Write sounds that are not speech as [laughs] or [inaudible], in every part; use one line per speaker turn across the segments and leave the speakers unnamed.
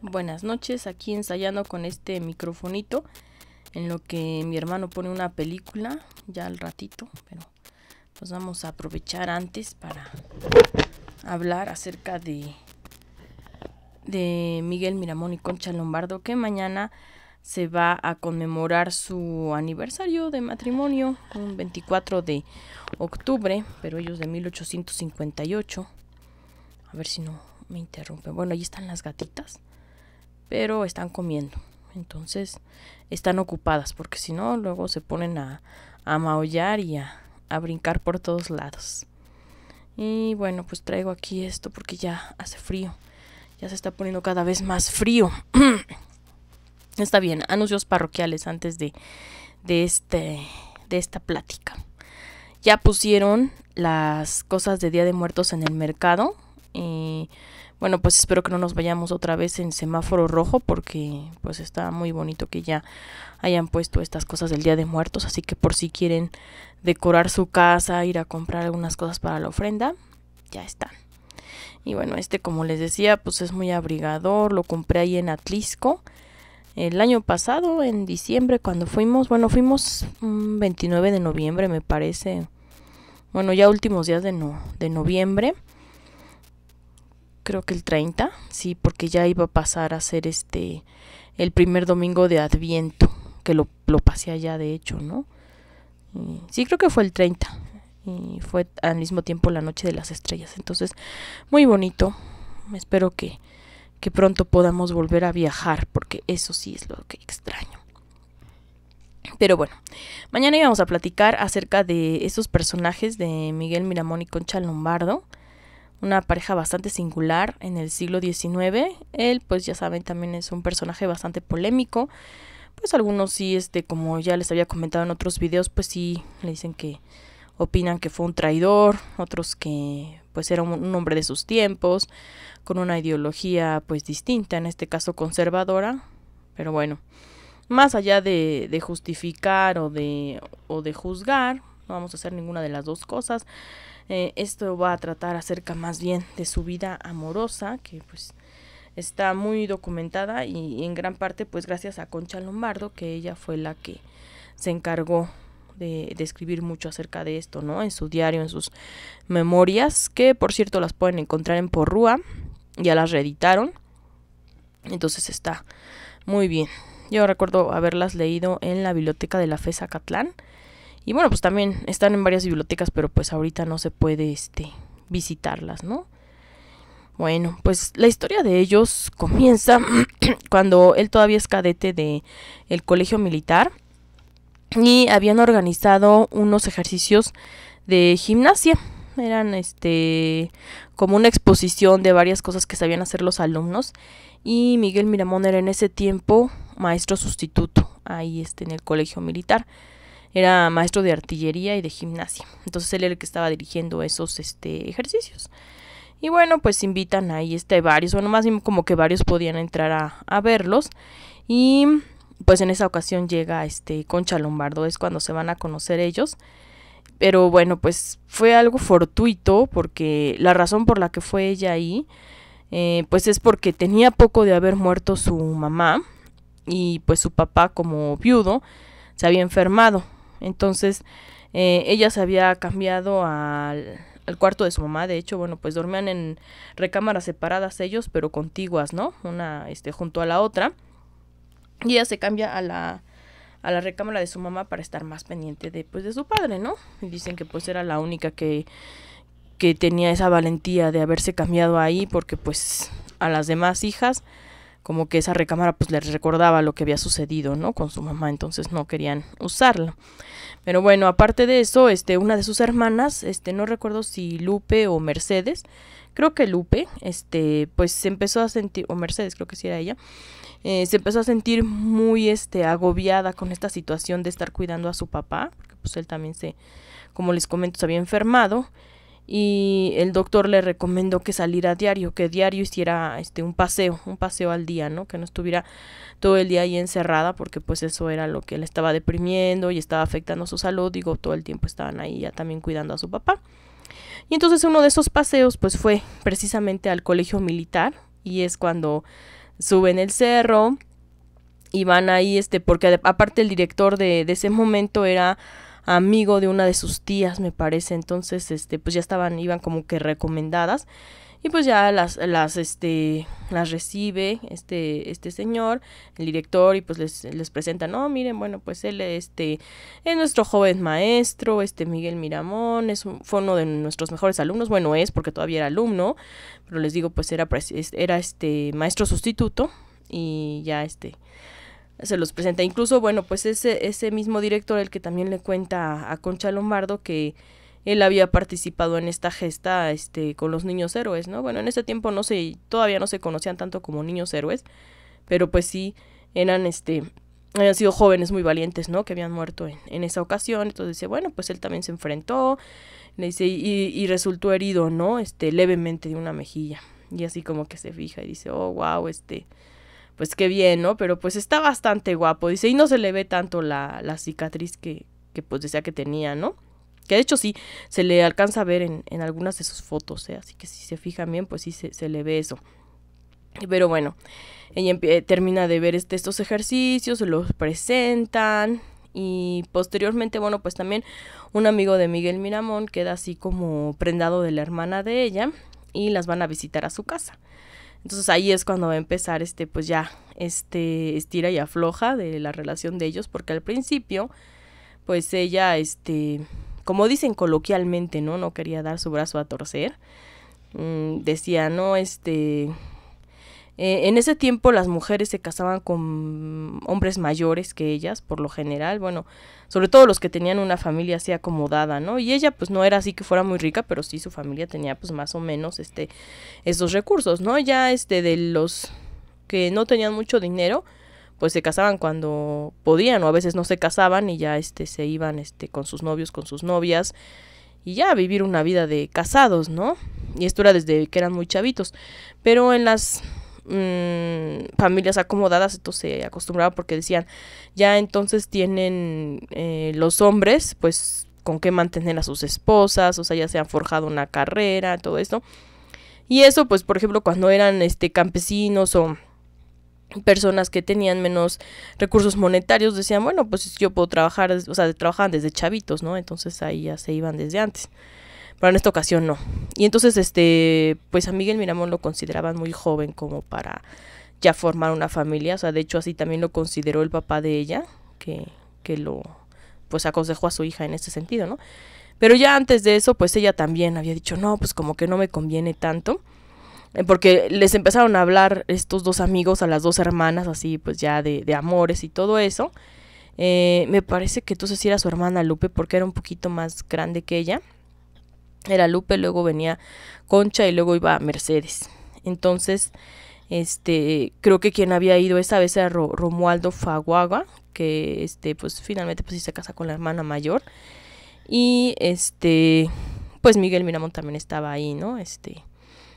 Buenas noches, aquí ensayando con este microfonito en lo que mi hermano pone una película ya al ratito, pero pues vamos a aprovechar antes para hablar acerca de de Miguel Miramón y Concha Lombardo que mañana se va a conmemorar su aniversario de matrimonio un 24 de octubre, pero ellos de 1858. A ver si no me interrumpe. Bueno, ahí están las gatitas pero están comiendo. Entonces están ocupadas porque si no, luego se ponen a, a maullar y a, brincar por todos lados. Y bueno, pues traigo aquí esto porque ya hace frío. Ya se está poniendo cada vez más frío. [clears throat] está bien, anuncios parroquiales antes de, de, este, de esta plática. Ya pusieron las cosas de Día de Muertos en el mercado. Y... Bueno, pues espero que no nos vayamos otra vez en semáforo rojo porque pues está muy bonito que ya hayan puesto estas cosas del Día de Muertos, así que por si quieren decorar su casa, ir a comprar algunas cosas para la ofrenda, ya están. Y bueno, este como les decía, pues es muy abrigador, lo compré ahí en Atlisco. El año pasado, en diciembre, cuando fuimos, bueno, fuimos 29 de noviembre, me parece. Bueno, ya últimos días de, no, de noviembre creo que el 30, sí, porque ya iba a pasar a ser este el primer domingo de Adviento, que lo, pasé allá de hecho, ¿no? sí, creo que fue el 30 y fue al mismo tiempo la noche de las estrellas, entonces muy bonito, espero que, pronto podamos volver a viajar, porque eso sí es lo que extraño. Pero bueno, mañana íbamos a platicar acerca de esos personajes de Miguel Miramón y Concha Lombardo una pareja bastante singular en el siglo XIX. Él, pues ya saben, también es un personaje bastante polémico. Pues algunos sí, este, como ya les había comentado en otros videos, pues sí, le dicen que opinan que fue un traidor, otros que pues era un, hombre de sus tiempos, con una ideología pues distinta, en este caso conservadora, pero bueno, más allá de, de justificar o de, o de juzgar, no vamos a hacer ninguna de las dos cosas, eh, esto va a tratar acerca más bien de su vida amorosa, que pues está muy documentada y, en gran parte pues gracias a Concha Lombardo, que ella fue la que se encargó de, escribir mucho acerca de esto, ¿no? En su diario, en sus memorias, que por cierto las pueden encontrar en Porrúa, ya las reeditaron, entonces está muy bien. Yo recuerdo haberlas leído en la biblioteca de la FESA Catlán y bueno, pues también están en varias bibliotecas, pero pues ahorita no se puede este, visitarlas, ¿no? Bueno, pues la historia de ellos comienza [clears throat] cuando él todavía es cadete de el colegio militar y habían organizado unos ejercicios de gimnasia. Eran este como una exposición de varias cosas que sabían hacer los alumnos y Miguel Miramón era en ese tiempo maestro sustituto ahí este en el colegio militar era maestro de artillería y de gimnasia. Entonces él era el que estaba dirigiendo esos este, ejercicios. Y bueno, pues invitan ahí este, varios, o nomás como que varios podían entrar a, verlos. Y pues en esa ocasión llega este Concha Lombardo, es cuando se van a conocer ellos. Pero bueno, pues fue algo fortuito porque la razón por la que fue ella ahí, eh, pues es porque tenía poco de haber muerto su mamá y pues su papá como viudo se había enfermado. Entonces, eh, ella se había cambiado al, cuarto de su mamá, de hecho, bueno, pues dormían en recámaras separadas ellos, pero contiguas, ¿no? Una este, junto a la otra. Y ella se cambia a la, recámara de su mamá para estar más pendiente de, pues, de su padre, ¿no? Y dicen que pues era la única que, que tenía esa valentía de haberse cambiado ahí porque pues a las demás hijas como que esa recámara pues les recordaba lo que había sucedido, ¿no? Con su mamá, entonces no querían usarla. Pero bueno, aparte de eso, este, una de sus hermanas, este, no recuerdo si Lupe o Mercedes, creo que Lupe, este, pues se empezó a sentir, o Mercedes creo que sí era ella, eh, se empezó a sentir muy, este, agobiada con esta situación de estar cuidando a su papá, porque pues él también se, como les comento, se había enfermado y el doctor le recomendó que saliera a diario, que diario hiciera este un paseo, un paseo al día, ¿no? Que no estuviera todo el día ahí encerrada porque pues eso era lo que le estaba deprimiendo y estaba afectando su salud, digo, todo el tiempo estaban ahí ya también cuidando a su papá. Y entonces uno de esos paseos pues fue precisamente al colegio militar y es cuando suben el cerro y van ahí este porque aparte el director de, de ese momento era amigo de una de sus tías, me parece. Entonces, este, pues ya estaban, iban como que recomendadas. Y pues ya las, las, este, las recibe este, este señor, el director, y pues les, les presenta, no, miren, bueno, pues él este, es nuestro joven maestro, este Miguel Miramón, es un, fue uno de nuestros mejores alumnos, bueno, es porque todavía era alumno, pero les digo, pues era, era este maestro sustituto, y ya este, se los presenta. Incluso, bueno, pues ese, ese mismo director, el que también le cuenta a, Concha Lombardo que él había participado en esta gesta este, con los niños héroes, ¿no? Bueno, en ese tiempo no sé, todavía no se conocían tanto como niños héroes, pero pues sí eran este habían sido jóvenes muy valientes, ¿no? Que habían muerto en, esa ocasión. Entonces dice, bueno, pues él también se enfrentó, le dice, y, y resultó herido, ¿no? Este, levemente de una mejilla. Y así como que se fija y dice, oh, wow, este, pues qué bien, ¿no? Pero pues está bastante guapo, dice, y no se le ve tanto la, la cicatriz que, que pues decía que tenía, ¿no? Que de hecho sí, se le alcanza a ver en, en algunas de sus fotos, ¿eh? así que si se fijan bien, pues sí se, le ve eso. Pero bueno, ella termina de ver este, estos ejercicios, se los presentan y posteriormente, bueno, pues también un amigo de Miguel Miramón queda así como prendado de la hermana de ella y las van a visitar a su casa. Entonces ahí es cuando va a empezar este, pues ya, este estira y afloja de la relación de ellos, porque al principio, pues ella, este, como dicen coloquialmente, ¿no? No quería dar su brazo a torcer. Mm, decía, no, este, eh, en ese tiempo las mujeres se casaban con hombres mayores que ellas, por lo general, bueno, sobre todo los que tenían una familia así acomodada, ¿no? Y ella pues no era así que fuera muy rica, pero sí su familia tenía pues más o menos este esos recursos, ¿no? Ya este de los que no tenían mucho dinero, pues se casaban cuando podían o a veces no se casaban y ya este se iban este con sus novios, con sus novias y ya a vivir una vida de casados, ¿no? Y esto era desde que eran muy chavitos. Pero en las Mm, familias acomodadas, entonces se acostumbraba porque decían, ya entonces tienen eh, los hombres, pues con qué mantener a sus esposas, o sea, ya se han forjado una carrera, todo esto. Y eso, pues, por ejemplo, cuando eran este, campesinos o personas que tenían menos recursos monetarios decían, bueno, pues yo puedo trabajar, o sea, trabajaban desde chavitos, ¿no? Entonces ahí ya se iban desde antes. Pero en esta ocasión no. Y entonces, este, pues a Miguel Miramón lo consideraban muy joven como para ya formar una familia. O sea, de hecho así también lo consideró el papá de ella, que, que lo, pues aconsejó a su hija en este sentido, ¿no? Pero ya antes de eso, pues ella también había dicho, no, pues como que no me conviene tanto. Eh, porque les empezaron a hablar estos dos amigos a las dos hermanas, así pues ya de, de amores y todo eso. Eh, me parece que entonces sí era su hermana Lupe, porque era un poquito más grande que ella era Lupe, luego venía Concha y luego iba Mercedes. Entonces, este, creo que quien había ido esa vez era Romualdo Faguaga, que este, pues finalmente pues se casa con la hermana mayor. Y este, pues Miguel Miramón también estaba ahí, ¿no? Este,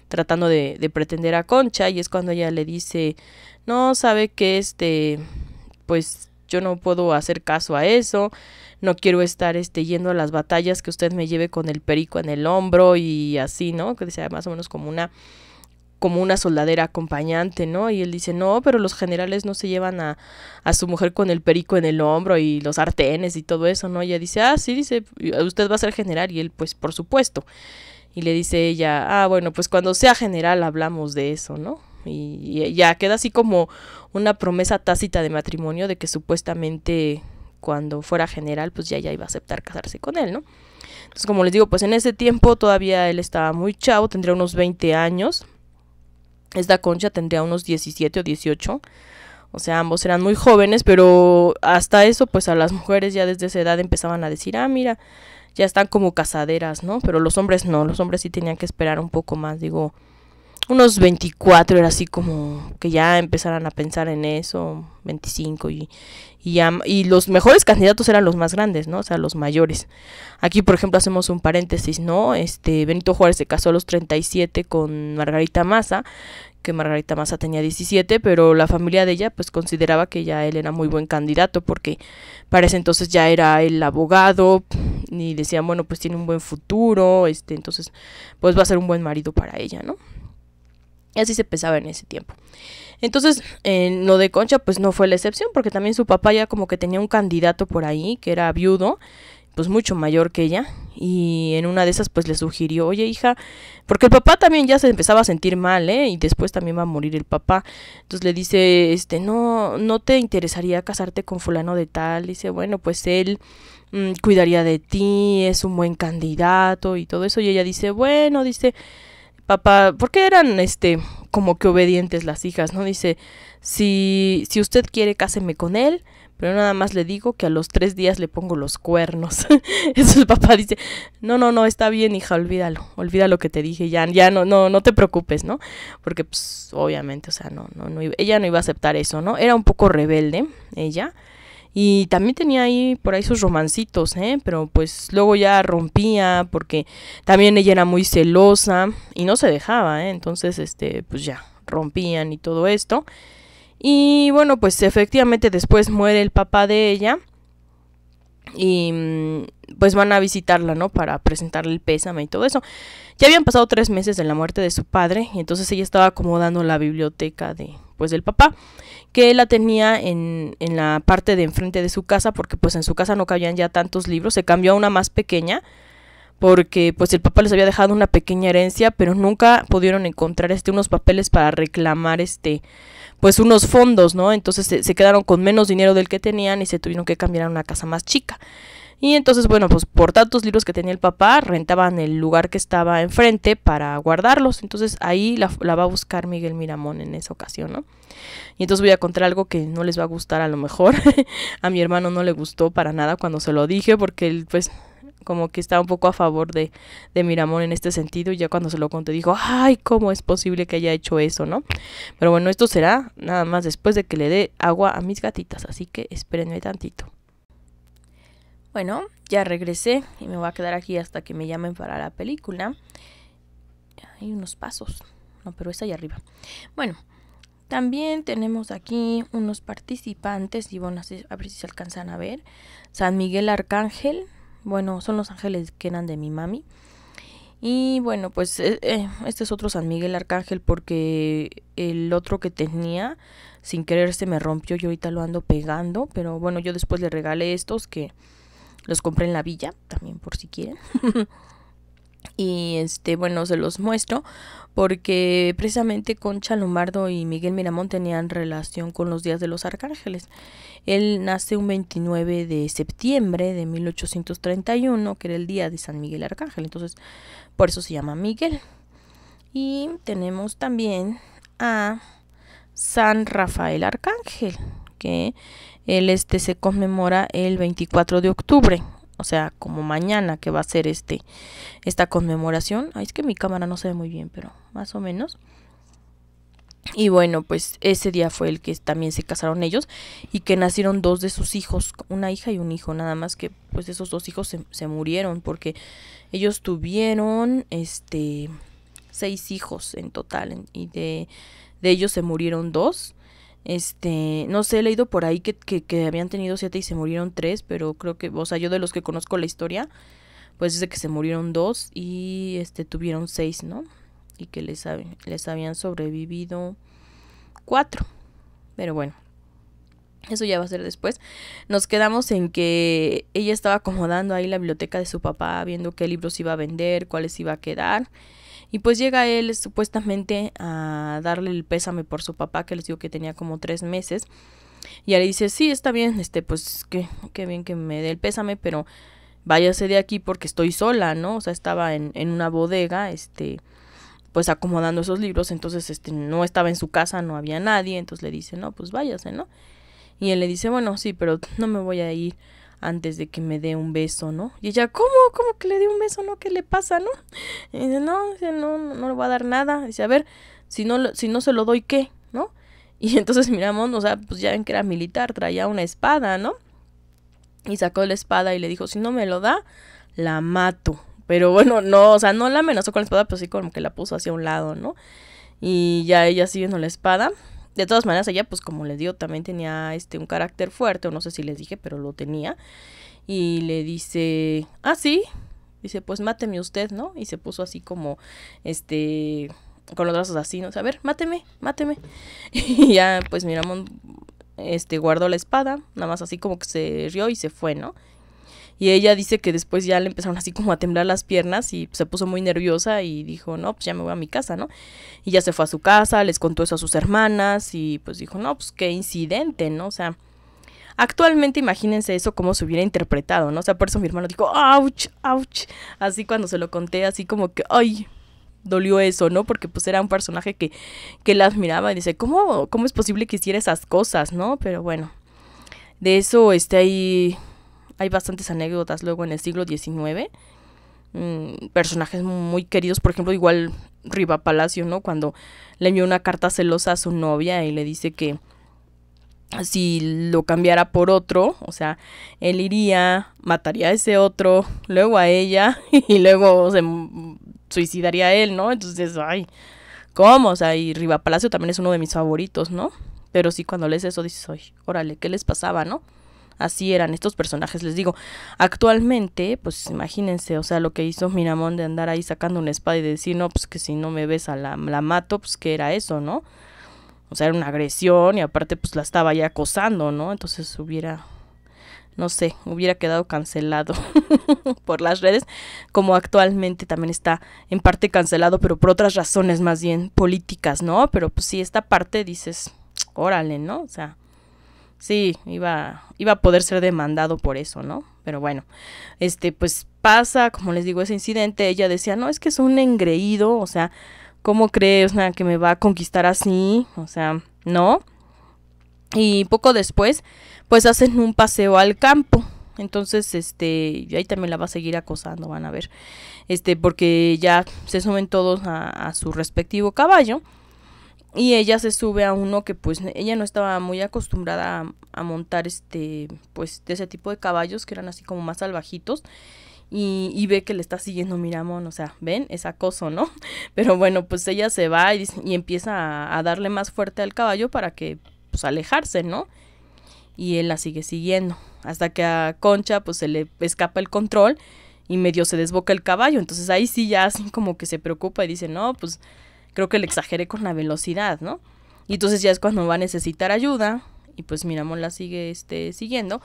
tratando de, de pretender a Concha y es cuando ella le dice, no, sabe que este, pues yo no puedo hacer caso a eso, no quiero estar este, yendo a las batallas que usted me lleve con el perico en el hombro y así, ¿no? Que sea más o menos como una como una soldadera acompañante, ¿no? Y él dice, no, pero los generales no se llevan a, a, su mujer con el perico en el hombro y los artenes y todo eso, ¿no? ella dice, ah, sí, dice, usted va a ser general. Y él, pues, por supuesto. Y le dice ella, ah, bueno, pues cuando sea general hablamos de eso, ¿no? y ya queda así como una promesa tácita de matrimonio de que supuestamente cuando fuera general, pues ya, ya iba a aceptar casarse con él, ¿no? Entonces, como les digo, pues en ese tiempo todavía él estaba muy chavo, tendría unos 20 años. Esta concha tendría unos 17 o 18. O sea, ambos eran muy jóvenes, pero hasta eso, pues a las mujeres ya desde esa edad empezaban a decir, ah, mira, ya están como casaderas, ¿no? Pero los hombres no, los hombres sí tenían que esperar un poco más, digo, unos 24 era así como que ya empezaran a pensar en eso, 25 y, y, los mejores candidatos eran los más grandes, ¿no? O sea, los mayores. Aquí, por ejemplo, hacemos un paréntesis, ¿no? Este Benito Juárez se casó a los 37 con Margarita Massa, que Margarita Massa tenía 17, pero la familia de ella pues consideraba que ya él era muy buen candidato porque para ese entonces ya era el abogado y decían, bueno, pues tiene un buen futuro, este, entonces pues va a ser un buen marido para ella, ¿no? Y así se pesaba en ese tiempo. Entonces, lo de Concha, pues no fue la excepción, porque también su papá ya como que tenía un candidato por ahí, que era viudo, pues mucho mayor que ella, y en una de esas pues le sugirió, oye hija, porque el papá también ya se empezaba a sentir mal, ¿eh? Y después también va a morir el papá. Entonces le dice, este, no, no te interesaría casarte con fulano de tal. dice, bueno, pues él mm, cuidaría de ti, es un buen candidato y todo eso. Y ella dice, bueno, dice, papá, qué eran este como que obedientes las hijas, ¿no? Dice, si, si usted quiere, cáseme con él, pero nada más le digo que a los tres días le pongo los cuernos. [laughs] Eso el papá dice, no, no, no, está bien, hija, olvídalo, olvida lo que te dije, ya, ya no, no, no te preocupes, ¿no? Porque, pues, obviamente, o sea, no, no, no, ella no iba a aceptar eso, ¿no? Era un poco rebelde, ella. Y también tenía ahí por ahí sus romancitos, ¿eh? Pero pues luego ya rompía porque también ella era muy celosa y no se dejaba, ¿eh? Entonces, este, pues ya, rompían y todo esto. Y bueno, pues efectivamente después muere el papá de ella y mm, pues van a visitarla, ¿no? Para presentarle el pésame y todo eso. Ya habían pasado tres meses de la muerte de su padre y entonces ella estaba acomodando la biblioteca de, pues del papá, que la tenía en, en la parte de enfrente de su casa, porque pues en su casa no cabían ya tantos libros, se cambió a una más pequeña, porque pues el papá les había dejado una pequeña herencia, pero nunca pudieron encontrar este unos papeles para reclamar este pues unos fondos, ¿no? Entonces se, quedaron con menos dinero del que tenían y se tuvieron que cambiar a una casa más chica. Y entonces, bueno, pues por tantos libros que tenía el papá, rentaban el lugar que estaba enfrente para guardarlos. Entonces ahí la, va a buscar Miguel Miramón en esa ocasión, ¿no? Y entonces voy a contar algo que no les va a gustar a lo mejor. [laughs] a mi hermano no le gustó para nada cuando se lo dije porque él, pues, como que estaba un poco a favor de, de Miramón en este sentido. Y ya cuando se lo conté dijo, ay, ¿cómo es posible que haya hecho eso, no? Pero bueno, esto será nada más después de que le dé agua a mis gatitas. Así que espérenme tantito. Bueno, ya regresé y me voy a quedar aquí hasta que me llamen para la película. Hay unos pasos. No, pero es ahí arriba. Bueno, también tenemos aquí unos participantes. Y bueno, a ver si se alcanzan a ver. San Miguel Arcángel. Bueno, son los ángeles que eran de mi mami. Y bueno, pues eh, eh, este es otro San Miguel Arcángel porque el otro que tenía sin querer se me rompió y ahorita lo ando pegando. Pero bueno, yo después le regalé estos que los compré en la villa, también por si quieren. [laughs] y este, bueno, se los muestro porque precisamente Concha Lombardo y Miguel Miramón tenían relación con los días de los arcángeles. Él nace un 29 de septiembre de 1831, que era el día de San Miguel Arcángel, entonces por eso se llama Miguel. Y tenemos también a San Rafael Arcángel, que él este se conmemora el 24 de octubre, o sea, como mañana que va a ser este esta conmemoración. Ay, es que mi cámara no se ve muy bien, pero más o menos. Y bueno, pues ese día fue el que también se casaron ellos y que nacieron dos de sus hijos, una hija y un hijo, nada más que pues esos dos hijos se, murieron porque ellos tuvieron este seis hijos en total y de, de ellos se murieron dos este, no sé, he leído por ahí que, que, habían tenido siete y se murieron tres, pero creo que, o sea, yo de los que conozco la historia, pues es de que se murieron dos y este tuvieron seis, ¿no? Y que les, les habían sobrevivido cuatro. Pero bueno, eso ya va a ser después. Nos quedamos en que ella estaba acomodando ahí la biblioteca de su papá, viendo qué libros iba a vender, cuáles iba a quedar. Y pues llega él supuestamente a darle el pésame por su papá, que les digo que tenía como tres meses. Y le dice, sí, está bien, este, pues qué, qué bien que me dé el pésame, pero váyase de aquí porque estoy sola, ¿no? O sea, estaba en, en una bodega, este, pues acomodando esos libros, entonces este, no estaba en su casa, no había nadie, entonces le dice, no, pues váyase, ¿no? Y él le dice, bueno, sí, pero no me voy a ir antes de que me dé un beso, ¿no? Y ella, ¿cómo? ¿Cómo que le dé un beso? ¿No? ¿Qué le pasa, no? Y dice, no, no, no le voy a dar nada. dice, a ver, si no, si no se lo doy, ¿qué? ¿No? Y [laughs] entonces miramos, o sea, pues ya ven que era militar, traía una espada, ¿no? Y sacó la espada y le dijo, si no me lo da, la mato. Pero bueno, no, o sea, no la amenazó con la espada, pero sí como que la puso hacia un lado, ¿no? Y ya ella siguiendo la espada, de todas maneras, ella, pues como le digo, también tenía este un carácter fuerte, o no sé si les dije, pero lo tenía. Y le dice, ah, sí. Dice, pues máteme usted, ¿no? Y se puso así como, este, con los brazos así, ¿no? O a ver, máteme, máteme. [laughs] Y ya, pues Miramón, este, guardó la espada, nada más así como que se rió y se fue, ¿no? Y ella dice que después ya le empezaron así como a temblar las piernas y se puso muy nerviosa y dijo, no, pues ya me voy a mi casa, ¿no? Y ya se fue a su casa, les contó eso a sus hermanas y pues dijo, no, pues qué incidente, ¿no? O sea, Actualmente imagínense eso como se hubiera interpretado, ¿no? O sea, por eso mi hermano dijo, ¡auch! ¡auch! Así cuando se lo conté, así como que, ¡ay! Dolió eso, ¿no? Porque pues era un personaje que, que la admiraba y dice, ¿cómo, ¿cómo es posible que hiciera esas cosas, ¿no? Pero bueno, de eso está ahí hay bastantes anécdotas luego en el siglo XIX. Mm, personajes muy queridos, por ejemplo, igual Riva Palacio, ¿no? Cuando le envió una carta celosa a su novia y le dice que si lo cambiara por otro, o sea, él iría, mataría a ese otro, luego a ella [laughs] y luego se suicidaría él, ¿no? Entonces, ay, ¿cómo? O sea, y Riva Palacio también es uno de mis favoritos, ¿no? Pero sí, cuando lees eso dices, ay, órale, ¿qué les pasaba, no? así eran estos personajes, les digo. Actualmente, pues imagínense, o sea, lo que hizo Miramón de andar ahí sacando una espada y decir, no, pues que si no me ves la, la mato, pues que era eso, ¿no? O sea, era una agresión y aparte pues la estaba ya acosando, ¿no? Entonces hubiera no sé, hubiera quedado cancelado [laughs] por las redes, como actualmente también está en parte cancelado, pero por otras razones más bien políticas, ¿no? Pero pues sí, esta parte dices, órale, ¿no? O sea, sí, iba, iba a poder ser demandado por eso, ¿no? Pero bueno, este, pues pasa, como les digo, ese incidente, ella decía, no, es que es un engreído, o sea, ¿cómo crees sea, que me va a conquistar así? O sea, no. Y poco después, pues hacen un paseo al campo. Entonces, este, ahí también la va a seguir acosando, van a ver. Este, porque ya se suben todos a, a su respectivo caballo. Y ella se sube a uno que pues ella no estaba muy acostumbrada a, montar este, pues de ese tipo de caballos que eran así como más salvajitos. Y, y, ve que le está siguiendo Miramón, o sea, ven, es acoso, ¿no? [laughs] Pero bueno, pues ella se va y, empieza a, a, darle más fuerte al caballo para que, pues, alejarse, ¿no? Y él la sigue siguiendo, hasta que a Concha, pues, se le escapa el control y medio se desboca el caballo, entonces ahí sí ya así como que se preocupa y dice, no, pues creo que le exageré con la velocidad, ¿no? Y entonces ya es cuando va a necesitar ayuda y pues Miramón la sigue este, siguiendo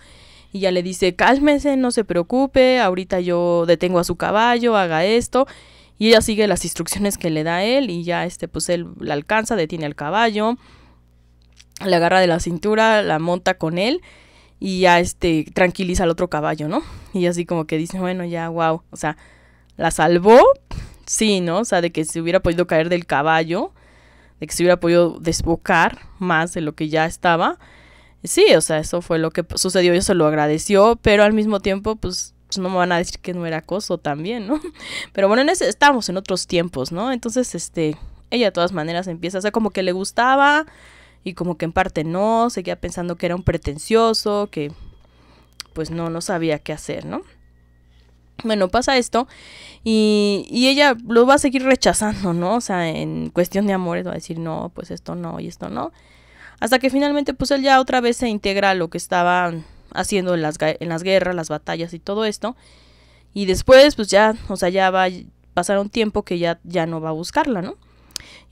y ya le dice, cálmese, no se preocupe, ahorita yo detengo a su caballo, haga esto. Y ella sigue las instrucciones que le da él y ya este, pues él la alcanza, detiene al caballo, la agarra de la cintura, la monta con él y ya este, tranquiliza al otro caballo, ¿no? Y así como que dice, bueno, ya, wow, o sea, la salvó, Sí, ¿no? O sea, de que se hubiera podido caer del caballo, de que se hubiera podido desbocar más de lo que ya estaba. Sí, o sea, eso fue lo que sucedió, y se lo agradeció, pero al mismo tiempo, pues, pues, no me van a decir que no era acoso también, ¿no? [laughs] Pero bueno, en estamos en otros tiempos, ¿no? Entonces, este, ella de todas maneras empieza, o sea, como que le gustaba y como que en parte no, seguía pensando que era un pretencioso, que pues no, no sabía qué hacer, ¿no? Bueno, pasa esto y, y, ella lo va a seguir rechazando, ¿no? O sea, en cuestión de amores va a decir, no, pues esto no y esto no. Hasta que finalmente, pues él ya otra vez se integra a lo que estaban haciendo en las, guerras, las batallas y todo esto. Y después, pues ya, o sea, ya va a pasar un tiempo que ya, ya no va a buscarla, ¿no?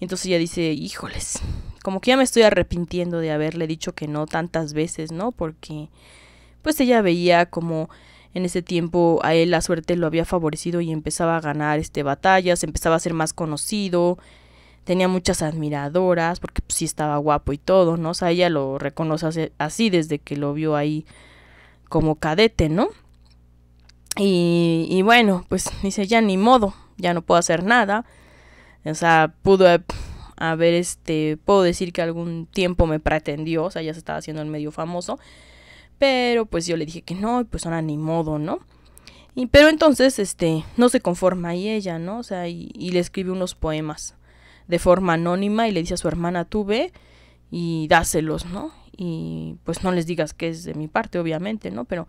Y entonces ella dice, híjoles, como que ya me estoy arrepintiendo de haberle dicho que no tantas veces, ¿no? Porque, pues ella veía como en ese tiempo a él la suerte lo había favorecido y empezaba a ganar este, batallas, empezaba a ser más conocido, tenía muchas admiradoras, porque pues, sí estaba guapo y todo, ¿no? O sea, ella lo reconoce así desde que lo vio ahí como cadete, ¿no? Y, y bueno, pues dice, ya ni modo, ya no puedo hacer nada. O sea, pudo haber, este, puedo decir que algún tiempo me pretendió, o sea, ya se estaba haciendo el medio famoso pero pues yo le dije que no, y pues ahora ni modo, ¿no? Y, pero entonces, este, no se conforma y ella, ¿no? O sea, y, le escribe unos poemas de forma anónima y le dice a su hermana, tú ve y dáselos, ¿no? Y pues no les digas que es de mi parte, obviamente, ¿no? Pero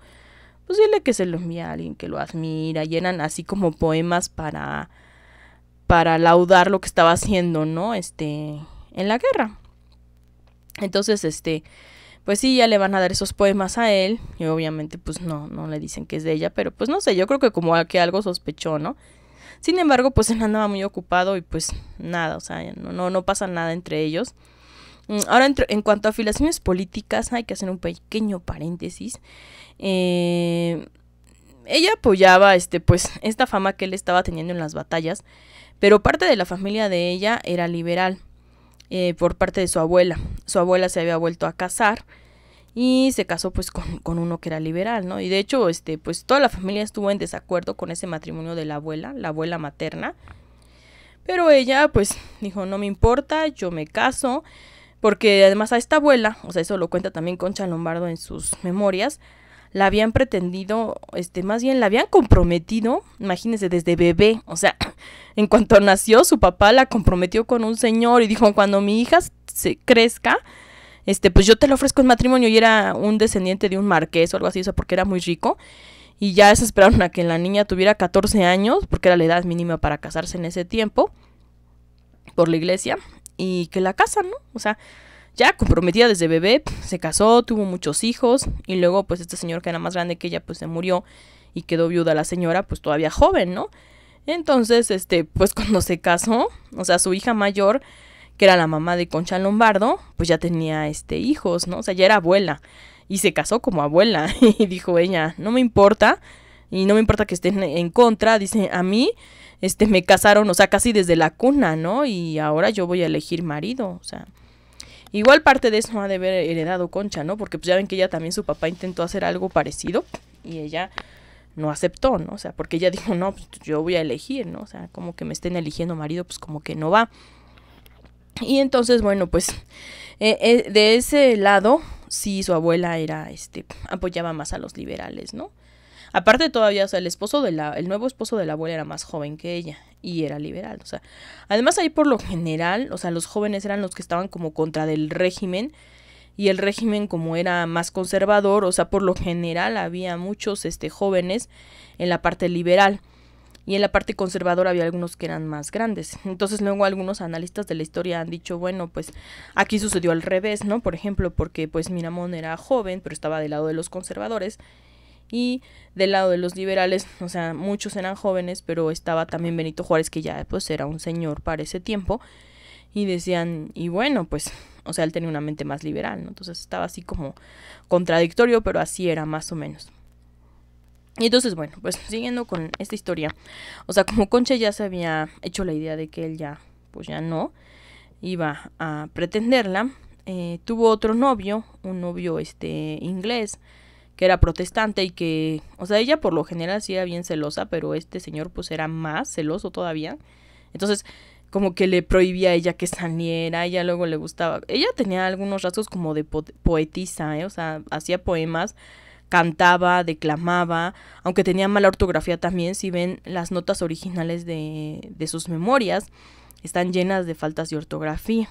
pues dile que se lo envíe a alguien que lo admira. Llenan así como poemas para, para laudar lo que estaba haciendo, ¿no? Este, en la guerra. Entonces, este, pues sí, ya le van a dar esos poemas a él. Y obviamente, pues no, no le dicen que es de ella, pero pues no sé, yo creo que como que algo sospechó, ¿no? Sin embargo, pues él andaba muy ocupado y pues nada, o sea, no, no, pasa nada entre ellos. Mm, ahora, en, cuanto a afiliaciones políticas, hay que hacer un pequeño paréntesis. Eh, ella apoyaba este, pues, esta fama que él estaba teniendo en las batallas, pero parte de la familia de ella era liberal. Eh, por parte de su abuela. Su abuela se había vuelto a casar y se casó pues con, uno que era liberal, ¿no? Y de hecho, este, pues toda la familia estuvo en desacuerdo con ese matrimonio de la abuela, la abuela materna. Pero ella pues dijo, no me importa, yo me caso, porque además a esta abuela, o sea, eso lo cuenta también Concha Lombardo en sus memorias, la habían pretendido, este, más bien la habían comprometido, imagínense, desde bebé, o sea, [clears throat] en cuanto nació, su papá la comprometió con un señor y dijo, cuando mi hija se crezca, este, pues yo te lo ofrezco en matrimonio y era un descendiente de un marqués o algo así, o sea, porque era muy rico. Y ya se esperaron a que la niña tuviera 14 años, porque era la edad mínima para casarse en ese tiempo, por la iglesia, y que la casan, ¿no? O sea, ya comprometida desde bebé, se casó, tuvo muchos hijos y luego pues este señor que era más grande que ella pues se murió y quedó viuda la señora pues todavía joven, ¿no? Entonces, este, pues [laughs] cuando se casó, o sea, su hija mayor, que era la mamá de Concha Lombardo, pues ya tenía este hijos, ¿no? O sea, ya era abuela y se casó como abuela [laughs] y dijo ella, "No me importa y no me importa que estén en contra", dice, "A mí este me casaron, o sea, casi desde la cuna, ¿no? Y ahora yo voy a elegir marido", o sea, Igual parte de eso ha de haber heredado Concha, ¿no? Porque pues ya ven que ella también su papá intentó hacer algo parecido y ella no aceptó, ¿no? O sea, porque ella [laughs] dijo, no, pues, yo voy a elegir, ¿no? O sea, como que me estén eligiendo marido, pues como que no va. Y entonces, bueno, pues eh, eh, de ese lado, sí, su abuela era, este, apoyaba más a los liberales, ¿no? Aparte todavía, o sea, el esposo de la, el nuevo esposo de la abuela era más joven que ella y era liberal, o sea, además ahí por lo general, o sea, los jóvenes eran los que estaban como contra del régimen y el régimen como era más conservador, o sea, por lo general había muchos este jóvenes en la parte liberal y en la parte conservadora había algunos que eran más grandes. Entonces luego algunos analistas de la historia han dicho, bueno, pues aquí sucedió al revés, ¿no? Por ejemplo, porque pues Miramón era joven, pero estaba del lado de los conservadores y del lado de los liberales, o sea, muchos eran jóvenes, pero estaba también Benito Juárez, que ya pues era un señor para ese tiempo. Y decían, y bueno, pues, o sea, él tenía una mente más liberal, Entonces estaba así como contradictorio, pero así era más o menos. Y entonces, bueno, pues siguiendo con esta historia, o sea, como Concha ya se había hecho la idea de que él ya, pues ya no, iba a pretenderla, eh, tuvo otro novio, un novio este inglés, que era protestante y que, o sea, ella por lo general hacía bien celosa, pero este señor pues era más celoso todavía. Entonces, como que le prohibía a ella que saliera, ella luego le gustaba. Ella tenía algunos rasgos como de poetisa, ¿eh? o sea, hacía poemas, cantaba, declamaba, aunque tenía mala ortografía también, si ven las notas originales de, de sus memorias están llenas de faltas de ortografía.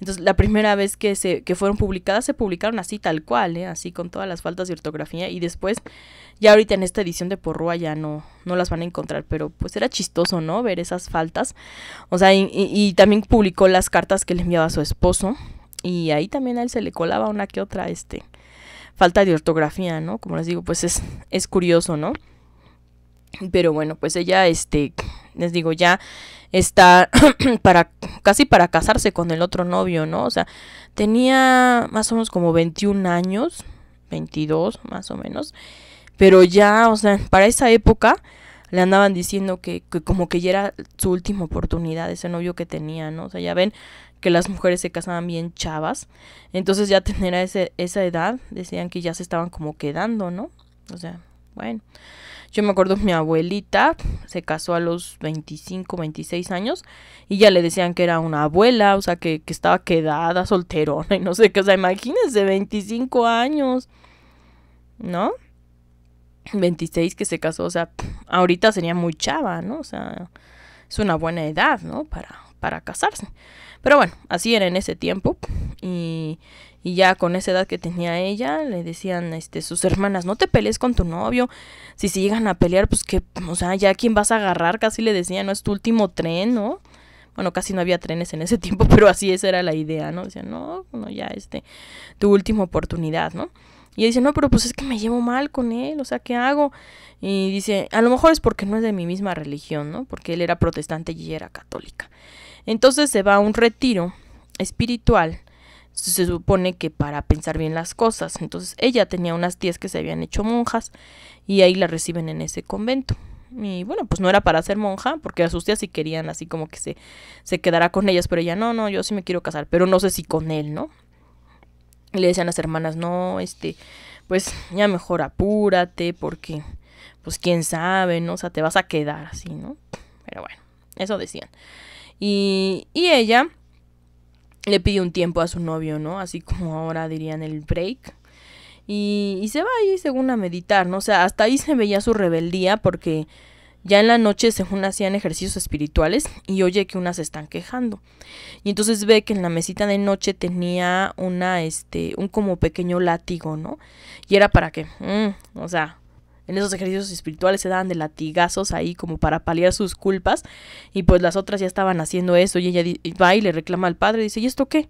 Entonces, la primera vez que, se, que fueron publicadas, se publicaron así tal cual, ¿eh? así con todas las faltas de ortografía. Y después, ya ahorita en esta edición de Porrúa ya no, no las van a encontrar. Pero pues era chistoso, ¿no? Ver esas faltas. O sea, y, también publicó las cartas que le enviaba a su esposo. Y ahí también a él se le colaba una que otra, este, falta de ortografía, ¿no? Como les digo, pues es, es curioso, ¿no? Pero bueno, pues ella, este, les digo, ya está [clears throat] para casi para casarse con el otro novio, ¿no? O sea, tenía más o menos como 21 años, 22 más o menos, pero ya, o sea, para esa época le andaban diciendo que, que como que ya era su última oportunidad, ese novio que tenía, ¿no? O sea, ya ven que las mujeres se casaban bien chavas, entonces ya tener a ese, esa edad, decían que ya se estaban como quedando, ¿no? O sea, bueno. Yo me acuerdo, mi abuelita se casó a los 25, 26 años y ya le decían que era una abuela, o sea, que, estaba quedada, solterona y no sé qué. O sea, imagínense, 25 años, ¿no? 26 que se casó, o sea, ahorita sería muy chava, ¿no? O sea, es una buena edad, ¿no? Para, para casarse. Pero bueno, así era en ese tiempo. Y, y ya con esa edad que tenía ella, le decían este, sus hermanas, no te pelees con tu novio, si se llegan a pelear, pues que, o sea, ya quién vas a agarrar, casi le decían, no es tu último tren, ¿no? Bueno, casi no había trenes en ese [laughs] tiempo, pero así esa era la idea, ¿no? Decían, no, no, ya este, tu última oportunidad, ¿no? Y dice, no, pero pues es que me llevo mal con él, o sea, ¿qué hago? Y dice, a lo mejor es porque no es de mi misma religión, ¿no? Porque él era protestante y ella era católica. Entonces se va a un retiro espiritual se supone que para pensar bien las cosas. Entonces ella tenía unas tías que se habían hecho monjas y ahí la reciben en ese convento. Y bueno, pues no era para ser monja, porque a sus tías sí querían así como que se, quedara con ellas, pero ella, no, no, yo sí me quiero casar, pero no sé si con él, ¿no? Y le decían a las hermanas, no, este, pues ya mejor apúrate, porque pues quién sabe, ¿no? O sea, te vas a quedar así, ¿no? Pero bueno, eso decían. Y, y ella le pide un tiempo a su novio, ¿no? Así como ahora dirían el break. Y, se va ahí según a meditar, ¿no? O sea, hasta ahí se veía su rebeldía porque ya en la noche según hacían ejercicios espirituales y oye que unas están quejando. Y entonces ve que en la mesita de noche tenía una, este, un como pequeño látigo, ¿no? Y era para que, mm, o sea, en esos ejercicios espirituales se daban de latigazos ahí como para paliar sus culpas y pues las otras ya estaban haciendo eso y ella va y le reclama al padre, dice, ¿y esto qué?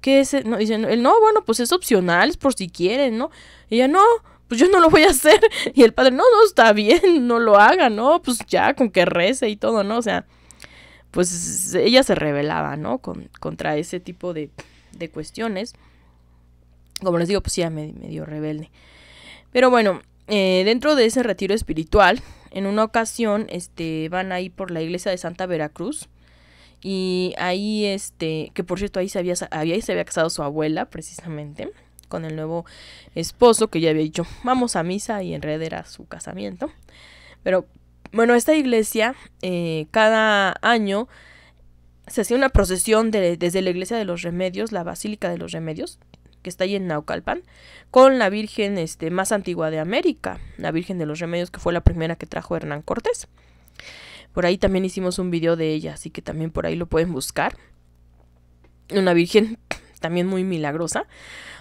¿Qué es? No, dice, él, no, bueno, pues es opcional, es por si quieren, ¿no? ella, no, pues yo no lo voy a hacer. [laughs] Y el padre, no, no, está bien, [laughs] no lo haga, ¿no? Pues ya, con que rece y todo, ¿no? O sea, pues ella se rebelaba, ¿no? Con, contra ese tipo de, de, cuestiones. Como les digo, pues ya me medio rebelde. Pero bueno, eh, dentro de ese retiro espiritual, en una ocasión, este, van ahí por la iglesia de Santa Veracruz. Y ahí, este, que por cierto, ahí se había, se había casado su abuela, precisamente, con el nuevo esposo que ya había dicho, vamos a misa y en red era su casamiento. Pero bueno, esta iglesia, eh, cada año se hacía una procesión desde la iglesia de los remedios, la Basílica de los Remedios, que está ahí en Naucalpan, con la Virgen este, más antigua de América, la Virgen de los Remedios, que fue la primera que trajo Hernán Cortés. Por ahí también hicimos un video de ella, así que también por ahí lo pueden buscar. Una Virgen también muy milagrosa.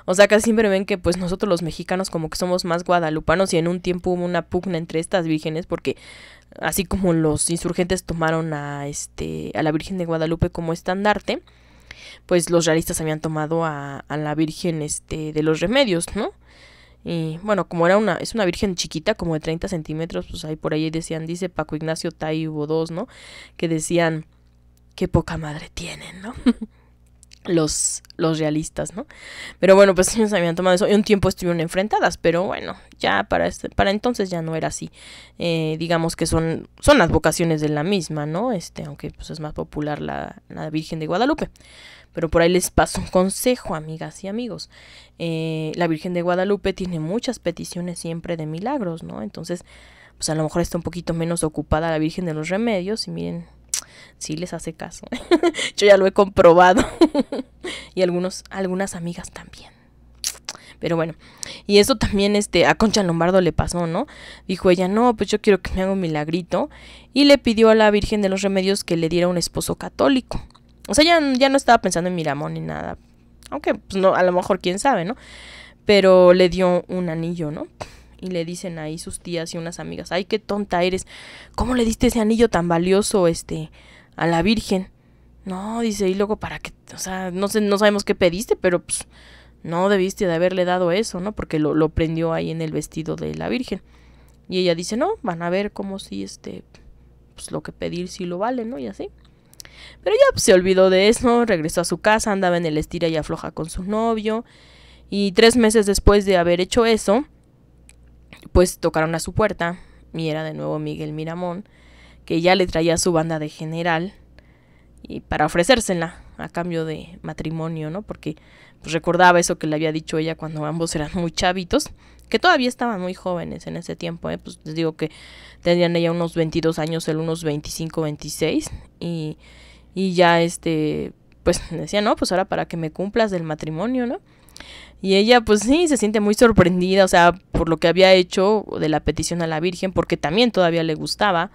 O sea, casi siempre ven que pues nosotros los mexicanos como que somos más guadalupanos y en un tiempo hubo una pugna entre estas vírgenes porque así como los insurgentes tomaron a este a la Virgen de Guadalupe como estandarte, pues los realistas habían tomado a, la Virgen este, de los Remedios, ¿no? Y bueno, como era una, es una virgen chiquita, como de 30 centímetros, pues ahí por ahí decían, dice Paco Ignacio Tai hubo dos, ¿no? Que decían, qué poca madre tienen, ¿no? [laughs] los, los realistas, ¿no? Pero bueno, pues [laughs] ellos habían tomado eso. Y un tiempo estuvieron enfrentadas, pero bueno, ya para, este, para entonces ya no era así. Eh, digamos que son, son las vocaciones de la misma, ¿no? Este, aunque pues es más popular la, la Virgen de Guadalupe. Pero por ahí les paso un consejo, amigas y amigos. Eh, la Virgen de Guadalupe tiene muchas peticiones siempre de milagros, ¿no? Entonces, pues a lo mejor está un poquito menos ocupada la Virgen de los Remedios. Y miren, sí les hace caso. [laughs] Yo ya lo he comprobado. [laughs] y algunos, algunas amigas también. Pero bueno, y eso también este, a Concha Lombardo le pasó, ¿no? Dijo ella, no, pues yo quiero que me haga un milagrito. Y le pidió a la Virgen de los Remedios que le diera un esposo católico. O sea, ya, ya no estaba pensando en Miramón ni nada. Aunque, pues no, a lo mejor quién sabe, ¿no? Pero le dio un anillo, ¿no? y le dicen ahí sus tías y unas amigas, ay, qué tonta eres, ¿cómo le diste ese anillo tan valioso este, a la Virgen? No, dice, y luego para qué, o sea, no, sé, no sabemos qué pediste, pero pues no debiste de haberle dado eso, ¿no? Porque lo, prendió ahí en el vestido de la Virgen. Y ella dice, no, van a ver cómo si este, pues lo que pedir si sí lo vale, ¿no? Y así. Pero ya pues, se olvidó de eso, regresó a su casa, andaba en el estira y afloja con su novio. Y tres meses después de haber hecho eso, pues tocaron a su puerta y era de nuevo Miguel Miramón, que ya le traía su banda de general y para ofrecérsela a cambio de matrimonio, ¿no? Porque pues, recordaba eso que le había dicho ella cuando ambos eran muy chavitos, que todavía estaban muy jóvenes en ese tiempo, ¿eh? Pues les digo que tenían ella unos 22 años, él unos 25, 26 y, y ya este, pues decía, no, pues ahora para que me cumplas del matrimonio, ¿no? Y ella pues sí, se siente muy sorprendida, o sea, por lo que había hecho de la petición a la Virgen, porque también todavía le gustaba.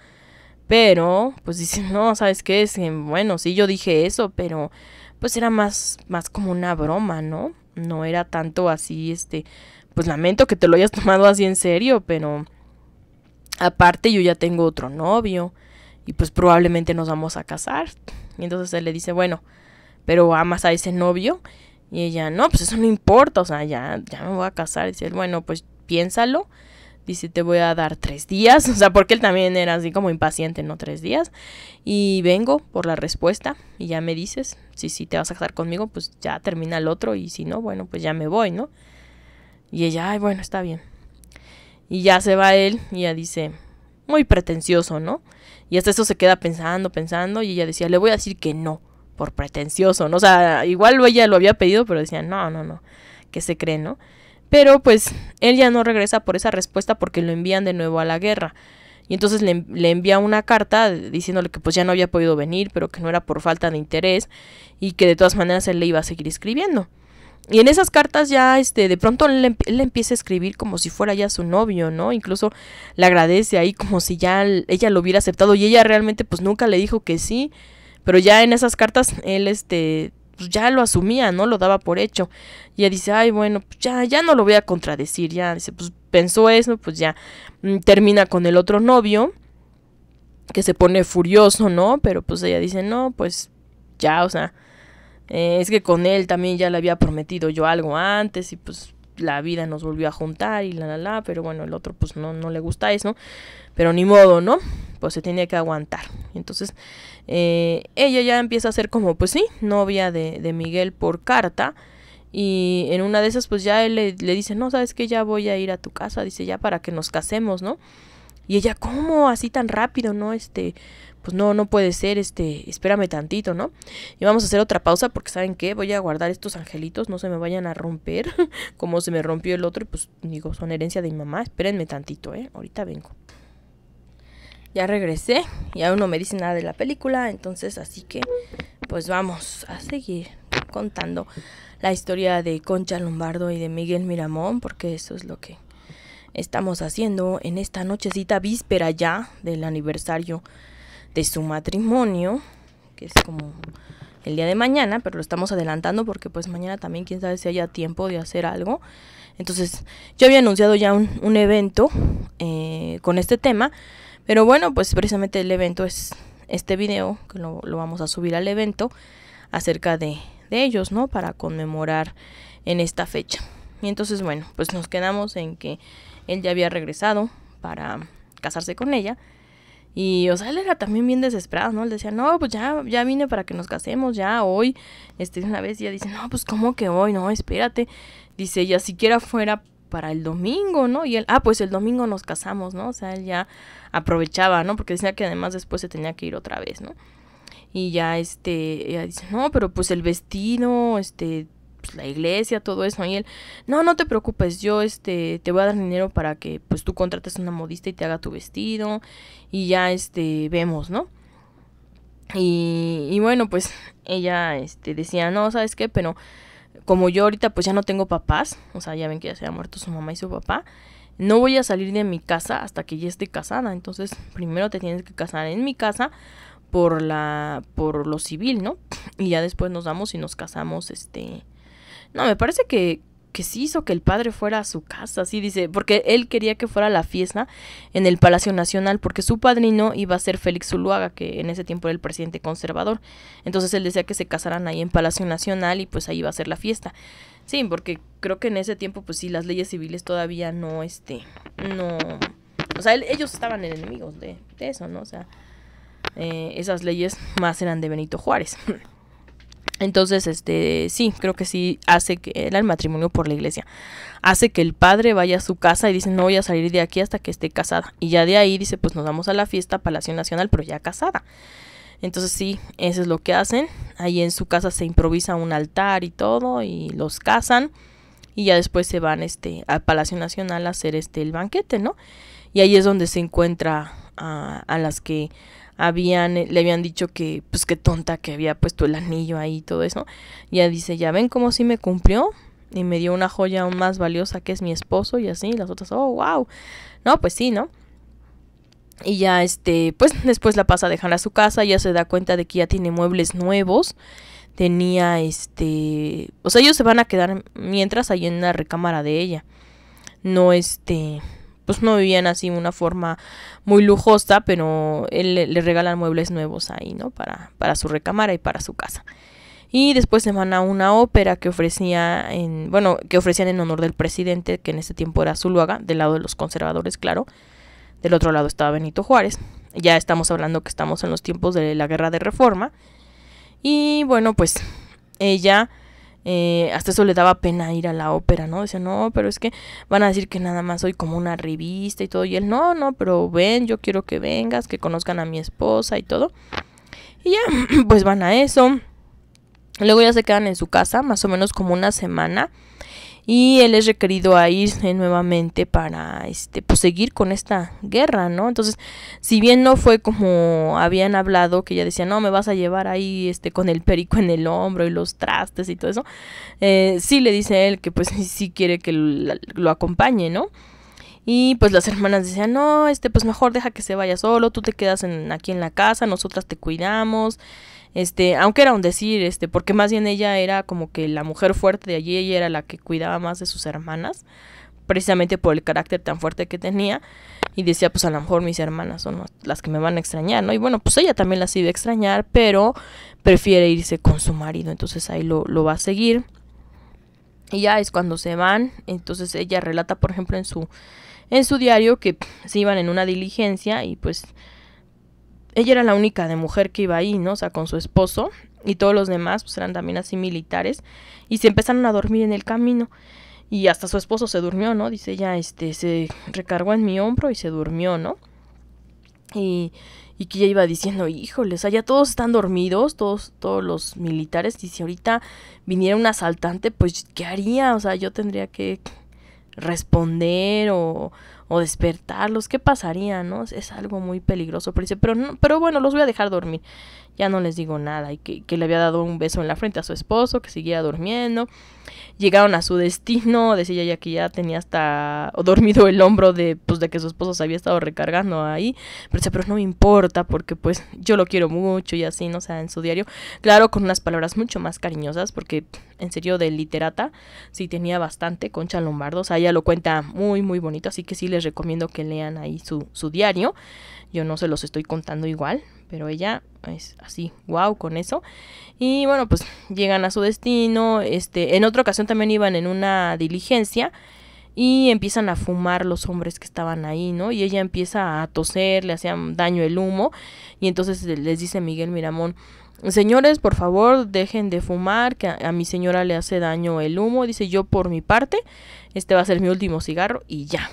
Pero, pues dice, no, ¿sabes qué? Es? Bueno, sí, yo dije eso, pero pues era más, más como una broma, ¿no? No era tanto así, este, pues lamento que te lo hayas [laughs] tomado así en serio, pero aparte yo ya tengo otro novio y pues probablemente nos vamos a casar. Y entonces él le dice, bueno, pero amas a ese novio. Y ella, no, pues eso no importa, o sea, ya, ya me voy a casar. dice él bueno, pues piénsalo. Dice, te voy a dar tres días. [laughs] O sea, porque él también era así como impaciente, ¿no? Tres días. Y vengo por la respuesta y ya me dices, si si te vas a casar conmigo, pues ya termina el otro y si no, bueno, pues ya me voy, ¿no? Y ella, ay, bueno, está bien. Y ya se va él y ya dice, muy pretencioso, ¿no? Y hasta eso se queda pensando, pensando y ella decía, le voy a decir que no por pretencioso, ¿no? O sea, igual ella lo había pedido, pero decían, no, no, no, que se cree, ¿no? Pero pues él ya no regresa por esa respuesta porque lo envían de nuevo a la guerra. Y entonces le, envía una carta diciéndole que pues ya no había podido venir, pero que no era por falta de interés y que de todas maneras él le iba a seguir escribiendo. Y en esas cartas ya, este, de pronto él, le empieza a escribir como si fuera ya su novio, ¿no? Incluso le agradece ahí como si ya ella lo hubiera aceptado y ella realmente pues nunca le dijo que sí. Pero ya en esas cartas él este pues ya lo asumía, ¿no? Lo daba por hecho. Y ella dice, ay, bueno, pues ya, ya no lo voy a contradecir, ya, dice, pues pensó eso, pues ya mm, termina con el otro novio, que se pone furioso, ¿no? Pero pues ella dice, no, pues ya, o sea, eh, es que con él también ya le había prometido yo algo antes y pues la vida nos volvió a juntar y la, la, la, pero bueno, el otro pues no, no le gusta eso, pero ni modo, ¿no? Pues se tenía que aguantar. Entonces eh, ella ya empieza a ser como, pues sí, novia de, de, Miguel por carta. Y en una de esas, pues ya él le, dice, no, sabes que ya voy a ir a tu casa, dice, ya para que nos casemos, ¿no? Y ella, ¿cómo? Así tan rápido, ¿no? Este, pues no, no puede ser, este, espérame tantito, ¿no? Y vamos a hacer otra pausa porque saben qué, voy a guardar estos angelitos, no se me vayan a romper, [laughs] como se me rompió el otro, y pues digo, son herencia de mi mamá, espérenme tantito, ¿eh? Ahorita vengo ya regresé y aún no me dice nada de la película, entonces así que pues vamos a seguir contando la historia de Concha Lombardo y de Miguel Miramón, porque eso es lo que estamos haciendo en esta nochecita víspera ya del aniversario de su matrimonio, que es como el día de mañana, pero lo estamos adelantando porque pues mañana también quién sabe si haya tiempo de hacer algo. Entonces yo había anunciado ya un, evento eh, con este tema, pero bueno, pues precisamente el evento es este video, que lo, vamos a subir al evento, acerca de, ellos, ¿no? Para conmemorar en esta fecha. Y entonces, bueno, pues nos quedamos en que él ya había regresado para casarse con ella. Y, o sea, él era también bien desesperado, ¿no? Él decía, no, pues ya, ya vine para que nos casemos, ya hoy. Este, una vez ya dice, no, pues ¿cómo que hoy? No, espérate. Dice, ya siquiera fuera para el domingo, ¿no? Y él, ah, pues el domingo nos casamos, ¿no? O sea, él ya aprovechaba, ¿no? Porque decía que además después se tenía que ir otra vez, ¿no? Y ya, este, ella dice, no, pero pues el vestido, este, pues la iglesia, todo eso. Y él, no, no te preocupes, yo, este, te voy a dar dinero para que, pues tú contrates una modista y te haga tu vestido. Y ya, este, vemos, ¿no? Y, y bueno, pues ella, este, decía, no, ¿sabes qué? Pero como yo ahorita pues ya no tengo papás, o sea, ya ven que ya se ha muerto su mamá y su papá, no voy a salir de mi casa hasta que ya esté casada. Entonces, primero te tienes que casar en mi casa por la por lo civil, ¿no? Y ya después nos damos y nos casamos este No, me parece que que se hizo que el padre fuera a su casa, así dice, porque él quería que fuera a la fiesta en el Palacio Nacional, porque su padrino iba a ser Félix Zuluaga, que en ese tiempo era el presidente conservador. Entonces él decía que se casaran ahí en Palacio Nacional y pues ahí iba a ser la fiesta. Sí, porque creo que en ese tiempo, pues sí, las leyes civiles todavía no, este, no... O sea, ellos estaban enemigos de, eso, ¿no? O sea, eh, esas leyes más eran de Benito Juárez. [laughs] Entonces, este, sí, creo que sí hace que el matrimonio por la iglesia. Hace que el padre vaya a su casa y dice, no voy a salir de aquí hasta que esté casada. Y ya de ahí dice, pues nos vamos a la fiesta Palacio Nacional, pero ya casada. Entonces sí, eso es lo que hacen. Ahí en su casa se improvisa un altar y todo, y los casan. Y ya después se van este, al Palacio Nacional a hacer este el banquete, ¿no? Y ahí es donde se encuentra a, a las que habían, eh, le habían dicho que, pues qué tonta que había puesto el anillo ahí y todo eso. ya dice, ya ven cómo sí me cumplió. Y me dio una joya aún más valiosa que es mi esposo y así. las otras, oh, wow. No, pues sí, ¿no? Y ya, este, pues después la pasa a dejar a su casa, ya se da cuenta de que ya tiene muebles nuevos. Tenía, este, o sea, ellos se van a quedar mientras ahí en la recámara de ella. No, este, pues no vivían así una forma muy lujosa, pero él le, regalan muebles nuevos ahí, ¿no? Para, para su recámara y para su casa. Y después se van a una ópera que ofrecía en, bueno, que ofrecían en honor del presidente, que en ese tiempo era Zuluaga, del lado de los conservadores, claro. Del otro lado estaba Benito Juárez. Ya estamos hablando que estamos en los tiempos de la guerra de reforma. Y bueno, pues ella eh, hasta eso le daba pena ir a la ópera, ¿no? Decía, no, pero es que van a decir que nada más soy como una revista y todo. Y él, no, no, pero ven, yo quiero que vengas, que conozcan a mi esposa y todo. Y ya, [clears throat] pues van a eso. Luego ya se quedan en su casa, más o menos como una semana y él es requerido a irse nuevamente para este pues, seguir con esta guerra, ¿no? Entonces, si bien no fue como habían hablado que ella decía, "No, me vas a llevar ahí este con el perico en el hombro y los trastes y todo eso." Eh, sí le dice él que pues [laughs] sí quiere que lo, acompañe, ¿no? Y pues las hermanas decían, no, este, pues mejor deja que se vaya solo, tú te quedas en, aquí en la casa, nosotras te cuidamos este, aunque era un decir, este, porque más bien ella era como que la mujer fuerte de allí, ella era la que cuidaba más de sus hermanas, precisamente por el carácter tan fuerte que tenía, y decía, pues a lo mejor mis hermanas son las que me van a extrañar, ¿no? Y bueno, pues ella también las iba a extrañar, pero prefiere irse con su marido, entonces ahí lo, va a seguir. Y ya es cuando se van, entonces ella relata, por ejemplo, en su en su diario que se iban en una diligencia y pues ella era la única de mujer que iba ahí, ¿no? O sea, con su esposo y todos los demás pues eran también así militares y se empezaron a dormir en el camino y hasta su esposo se durmió, ¿no? Dice ella, este, se recargó en mi hombro y se durmió, ¿no? Y, que ella iba diciendo, o híjole, sea, ya todos están dormidos, todos, todos los militares, y si ahorita viniera un asaltante, pues, ¿qué haría? O sea, yo tendría que responder o, o despertarlos, ¿qué pasaría, no? Es algo muy peligroso, pero dice, pero, no, pero bueno, los voy a dejar dormir ya no les digo nada, y que, le había dado un beso en la frente a su esposo, que seguía durmiendo. Llegaron a su destino, decía ya que ya tenía hasta dormido el hombro de, pues, de que su esposo se había estado recargando ahí, pero pero no me importa porque pues yo lo quiero mucho y así, no o sea, en su diario, claro, con unas palabras mucho más cariñosas, porque en serio de literata sí tenía bastante Concha Lombardo, o sea, ella lo cuenta muy, muy bonito, así que sí les recomiendo que lean ahí su, su diario, yo no se los estoy contando igual, pero ella es así, wow, con eso. Y bueno, pues llegan a su destino, este, en otra ocasión también iban en una diligencia y empiezan a fumar los hombres que estaban ahí, ¿no? Y ella empieza a toser, le hacían daño el humo y entonces les dice Miguel Miramón, Señores, por favor, dejen de fumar, que a, a, mi señora le hace daño el humo. Dice yo por mi parte, este va a ser mi último cigarro y ya.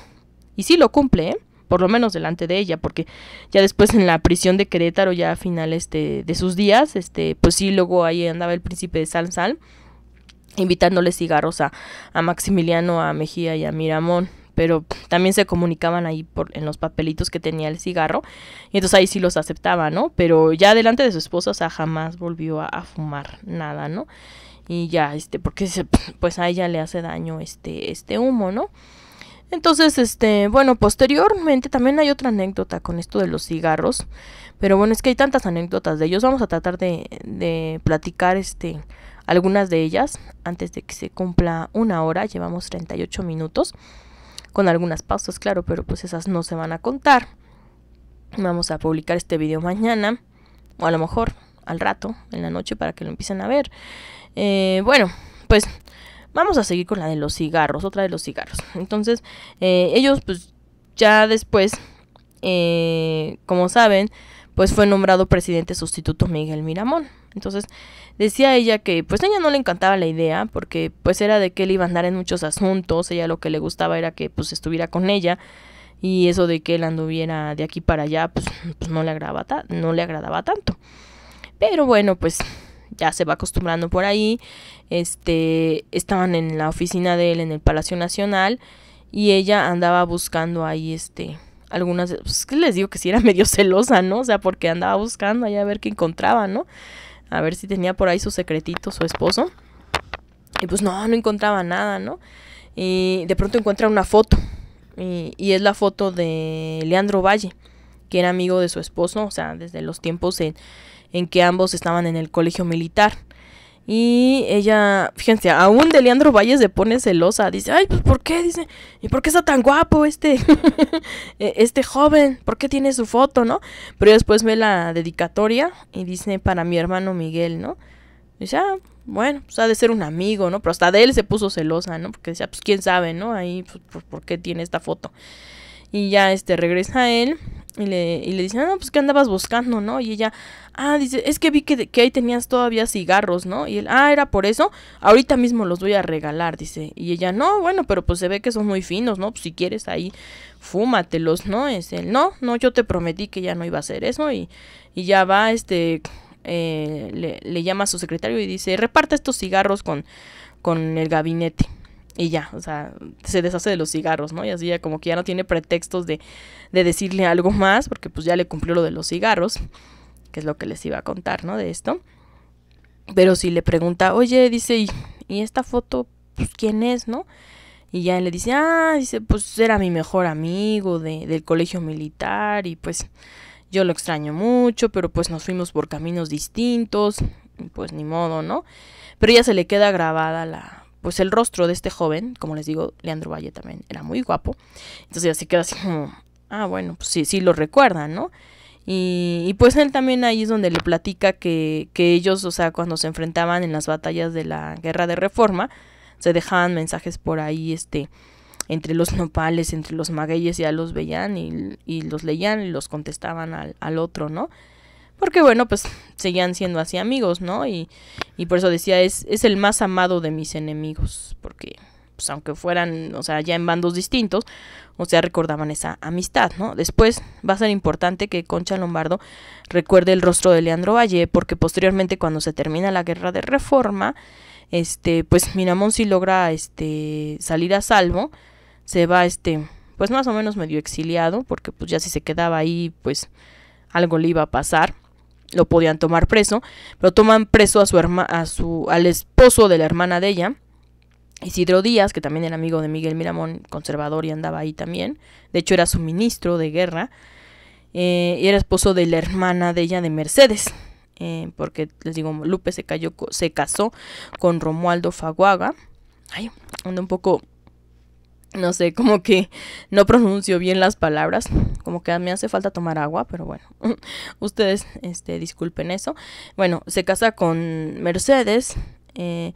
Y sí lo cumple, ¿eh? por lo menos delante de ella, porque ya después en la prisión de Querétaro, ya a finales de, sus días, este, pues sí, luego ahí andaba el príncipe de San sal invitándole cigarros a, Maximiliano, a Mejía y a Miramón pero también se comunicaban ahí por, en los papelitos que tenía el cigarro, y entonces ahí sí los aceptaba, ¿no? Pero ya delante de su esposa, o sea, jamás volvió a, fumar nada, ¿no? Y ya, este, porque pues a ella le hace daño este, este humo, ¿no? Entonces, este, bueno, posteriormente también hay otra anécdota con esto de los cigarros. Pero bueno, es que hay tantas anécdotas de ellos. Vamos a tratar de, platicar este, algunas de ellas antes de que se cumpla una hora. Llevamos 38 minutos. Con algunas pausas, claro, pero pues esas no se van a contar. Vamos a publicar este video mañana. O a lo mejor al rato, en la noche, para que lo empiecen a ver. Eh, bueno, pues Vamos a seguir con la de los cigarros, otra de los cigarros. Entonces, eh, ellos pues ya después, eh, como saben, pues fue nombrado presidente sustituto Miguel Miramón. Entonces decía ella que pues a ella no le encantaba la idea porque pues era de que él iba a andar en muchos asuntos, ella lo que le gustaba era que pues estuviera con ella y eso de que él anduviera de aquí para allá pues, pues no, le agradaba no le agradaba tanto. Pero bueno pues ya se va acostumbrando por ahí este, estaban en la oficina de él en el Palacio Nacional y ella andaba buscando ahí este algunas pues, les digo que si sí era [laughs] medio celosa, ¿no? O sea, porque andaba buscando ahí a ver qué encontraba, ¿no? A ver si tenía por ahí su secretito su esposo. Y pues no, no encontraba nada, ¿no? Y de pronto encuentra una foto y, es la foto de Leandro Valle, que era amigo de su esposo, o sea, desde los tiempos en, en que ambos estaban en el colegio militar. Y ella, fíjense, aún de Leandro Valle se pone celosa. Dice, ay, pues ¿por qué? Dice, ¿y por qué está tan guapo este, [laughs] e-, este joven? ¿Por qué tiene su foto, no? Pero después ve la dedicatoria y dice, para mi hermano Miguel, ¿no? Dice, ah, bueno, pues ha de ser un amigo, ¿no? Pero hasta de él se puso celosa, ¿no? Porque decía, pues quién sabe, ¿no? Ahí, pues, ¿por qué tiene esta foto? Y ya, este, regresa a él y le, y le dice ah, no, pues que andabas buscando, ¿no? Y ella, ah, dice, es que vi que, que, ahí tenías todavía cigarros, ¿no? Y él, ah, era por eso, ahorita mismo los voy a regalar, dice. Y ella, no, bueno, pero pues se ve que son muy finos, ¿no? Pues si quieres ahí, fúmatelos, ¿no? Es él, no, no, yo te prometí que ya no iba a hacer eso y, y ya va, este, eh, le, le, llama a su secretario y dice, reparta estos cigarros con, con el gabinete y ya, o sea, se deshace de los cigarros, ¿no? Y así ya como que ya no tiene pretextos de, de, decirle algo más, porque pues ya le cumplió lo de los cigarros, que es lo que les iba a contar, ¿no? De esto. Pero si le pregunta, oye, dice, ¿y, esta foto, pues quién es, ¿no? Y ya le dice, ah, dice, pues era mi mejor amigo del colegio militar y pues yo lo extraño mucho, pero pues nos fuimos por caminos distintos, pues ni modo, ¿no? Pero ya se le queda grabada la pues el rostro de este joven, como les digo, Leandro Valle también era muy guapo. Entonces así se queda así como, ah, bueno, pues sí, sí lo recuerdan, ¿no? Y, pues él también ahí es donde le platica que, que ellos, o sea, cuando se enfrentaban en las batallas de la guerra de reforma, se dejaban mensajes por ahí, este, entre los nopales, entre los magueyes, ya los veían y, los leían y los contestaban al otro, ¿no? Porque bueno, pues seguían siendo así amigos, ¿no? Y, y por eso decía, es, es el más amado de mis enemigos, porque pues aunque fueran, o sea, ya en bandos distintos, o sea, recordaban esa amistad, ¿no? Después va a ser importante que Concha Lombardo recuerde el rostro de Leandro Valle, porque posteriormente cuando se termina la guerra de reforma, este, pues Miramón si logra este, salir a salvo, se va, este, pues más o menos medio exiliado, porque pues ya si se quedaba ahí, pues algo le iba a pasar lo podían tomar preso, pero toman preso a su herma, a su al esposo de la hermana de ella, Isidro Díaz, que también era amigo de Miguel Miramón, conservador y andaba ahí también. De hecho era su ministro de guerra eh, y era esposo de la hermana de ella de Mercedes. Eh, porque les digo, Lupe se, cayó, se casó con Romualdo Faguaga. Ay, anda un poco no sé, como que no pronuncio bien las palabras, como que me hace falta tomar agua, pero bueno, [laughs] ustedes este, disculpen eso. Bueno, se casa con Mercedes eh,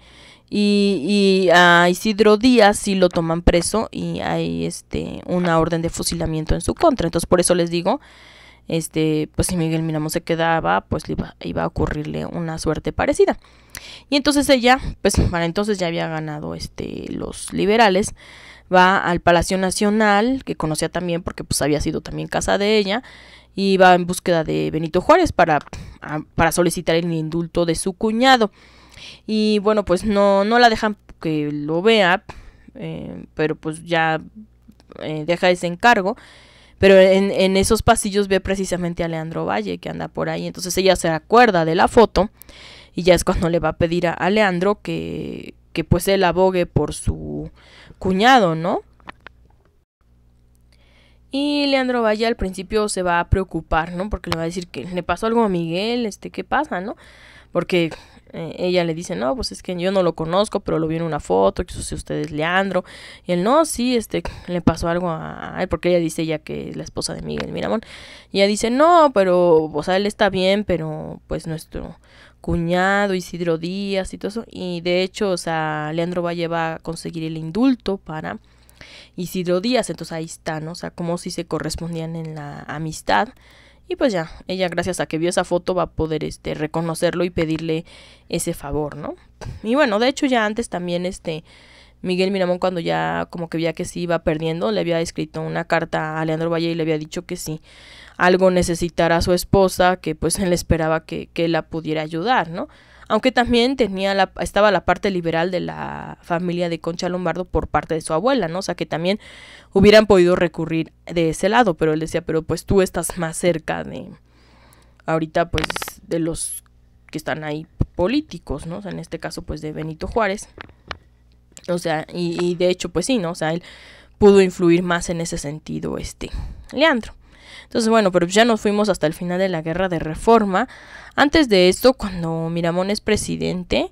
y, a Isidro Díaz sí lo toman preso y hay este, una orden de fusilamiento en su contra, entonces por eso les digo... Este, pues si Miguel Miramón se quedaba, pues iba, iba a ocurrirle una suerte parecida. Y entonces ella, pues para entonces ya había ganado este, los liberales, va al Palacio Nacional, que conocía también porque pues había sido también casa de ella, y va en búsqueda de Benito Juárez para, ah, para solicitar el indulto de su cuñado. Y bueno, pues no, no la dejan que lo vea, eh, pero pues ya eh, deja ese encargo. Pero en, en, esos pasillos ve precisamente a Leandro Valle que anda por ahí. Entonces ella se acuerda de la foto y ya es cuando le va a pedir a Leandro que, que pues él abogue por su cuñado, ¿no? Y Leandro Valle al principio se va a preocupar, ¿no? Porque le va a decir que le pasó algo a Miguel, este, ¿qué pasa, no? Porque eh, ella le dice, no, pues es que yo no lo conozco, pero lo vi en una foto, que sucede usted es Leandro. Y él, no, sí, este, le pasó algo a... él. porque ella dice ya que es la esposa de Miguel Miramón. Y ella dice, no, pero, o sea, él está bien, pero pues nuestro cuñado Isidro Díaz y todo eso. Y de hecho, o sea, Leandro Valle va a conseguir el indulto para Isidro Díaz. Entonces ahí están ¿no? O sea, como si se correspondían en la amistad. Y pues ya, ella gracias a que vio esa foto va a poder este reconocerlo y pedirle ese favor, ¿no? Y bueno, de hecho ya antes también este Miguel Miramón cuando ya como que veía que se iba perdiendo, le había escrito una carta a Leandro Valle y le había dicho que si algo necesitara a su esposa, que pues [laughs] él esperaba que, la pudiera ayudar, ¿no? Aunque también tenía la, estaba la parte liberal de la familia de Concha Lombardo por parte de su abuela, ¿no? O sea que también hubieran podido recurrir de ese lado, pero él decía, pero pues tú estás más cerca de ahorita pues de los que están ahí políticos, ¿no? O sea, en este caso pues de Benito Juárez. O sea, y, de hecho, pues sí, ¿no? O sea, él pudo influir más en ese sentido, este, Leandro. Entonces, bueno, pero ya nos fuimos hasta el final de la guerra de reforma. Antes de esto, cuando Miramón es presidente,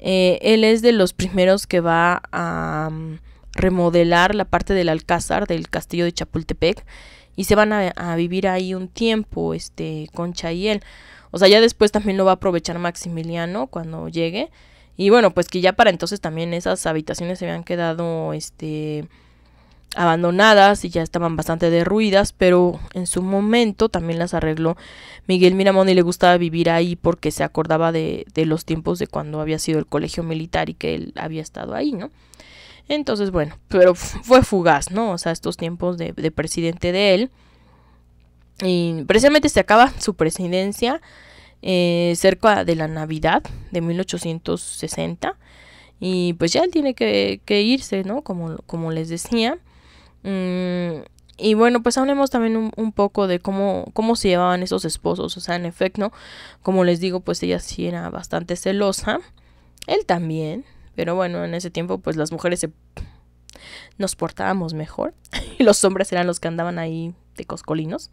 eh, él es de los primeros que va a mm, remodelar la parte del Alcázar, del castillo de Chapultepec, y se van a, vivir ahí un tiempo, este, Concha y él. O sea, ya después también lo va a aprovechar Maximiliano cuando llegue y bueno, pues que ya para entonces también esas habitaciones se habían quedado este abandonadas y ya estaban bastante derruidas, pero en su momento también las arregló Miguel Miramón y le gustaba vivir ahí porque se acordaba de, de los tiempos de cuando había sido el colegio militar y que él había estado ahí, ¿no? Entonces, bueno, pero fue fugaz, ¿no? O sea, estos tiempos de, de presidente de él. Y precisamente se acaba su presidencia eh, cerca de la Navidad de 1860 y pues ya él tiene que, irse, ¿no? Como, como les decía. Mm, y bueno, pues hablemos también un, poco de cómo, cómo se llevaban esos esposos. O sea, en efecto, como les digo, pues ella sí era bastante celosa. Él también. Pero bueno, en ese tiempo pues las mujeres nos portábamos mejor. [laughs] Y los hombres eran los que andaban ahí de coscolinos.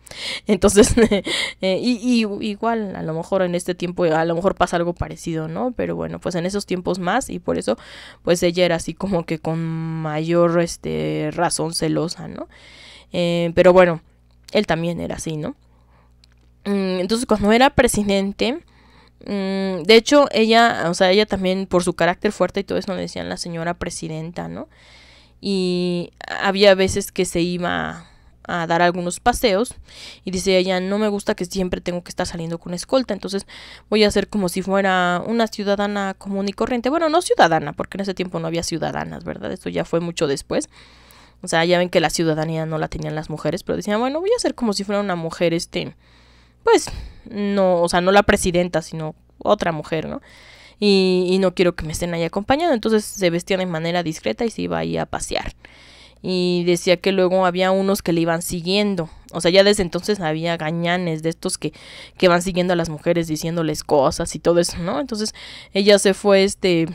Entonces, [laughs] eh, y, igual, a lo mejor en este tiempo, a lo mejor pasa algo parecido, ¿no? Pero bueno, pues en esos tiempos más, y por eso, pues ella era así como que con mayor este, razón celosa, ¿no? Eh, pero bueno, él también era así, ¿no? Mm, entonces, cuando era presidente, mm, de hecho, ella, o sea, ella también por su carácter fuerte y todo eso le decían la señora presidenta, ¿no? Y había veces que se iba a dar algunos paseos y dice ella, no me gusta que siempre tengo que estar saliendo con escolta, entonces voy a hacer como si fuera una ciudadana común y corriente. Bueno, no ciudadana, porque en ese tiempo no había ciudadanas, ¿verdad? Esto ya fue mucho después. O sea, ya ven que la ciudadanía no la tenían las mujeres, pero decía bueno, voy a hacer como si fuera una mujer, este, pues, no, o sea, no la presidenta, sino otra mujer, ¿no? Y, y, no quiero que me estén ahí acompañando. Entonces se vestían de manera discreta y se iba ahí a pasear y decía que luego había unos que le iban siguiendo. O sea, ya desde entonces había gañanes de estos que, que van siguiendo a las mujeres diciéndoles cosas y todo eso, ¿no? Entonces ella se fue, este,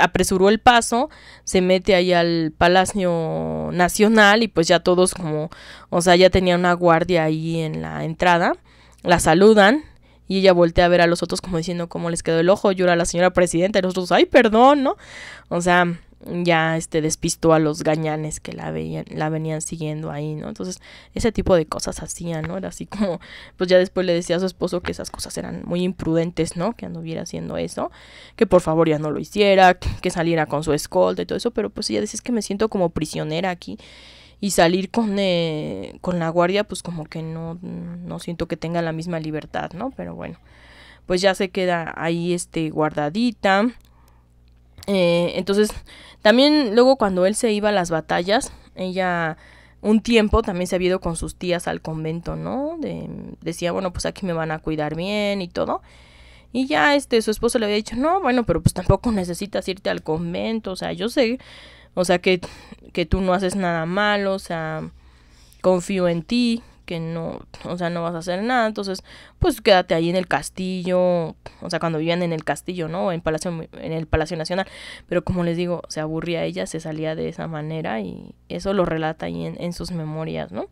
apresuró el paso, se mete ahí al Palacio Nacional y pues ya todos como, o sea, ya tenía una guardia ahí en la entrada, la saludan y ella voltea a ver a los otros como diciendo cómo les quedó el ojo, llora la señora presidenta y los otros, ay, perdón, ¿no? O sea, ya este despistó a los gañanes que la veían, la venían siguiendo ahí, ¿no? Entonces, ese tipo de cosas hacían, ¿no? Era así como, pues ya después le decía a su esposo que esas cosas eran muy imprudentes, ¿no? Que anduviera haciendo eso, que por favor ya no lo hiciera, que saliera con su escolta y todo eso, pero pues ella decía que me siento como prisionera aquí y salir con, eh, con la guardia, pues como que no, no siento que tenga la misma libertad, ¿no? Pero bueno, pues ya se queda ahí este guardadita eh, entonces, también luego cuando él se iba a las batallas, ella un tiempo también se había ido con sus tías al convento, ¿no? decía, bueno, pues aquí me van a cuidar bien y todo. Y ya este, su esposo le había dicho, no, bueno, pero pues tampoco necesitas irte al convento, o sea, yo sé, o sea, que, que tú no haces nada malo, o sea, confío en ti, que no, o sea, no vas a hacer nada, entonces, pues quédate ahí en el castillo, o sea, cuando vivían en el castillo, ¿no? En, Palacio, en el Palacio Nacional, pero como les digo, se aburría ella, se salía de esa manera y eso lo relata ahí en, sus memorias, ¿no?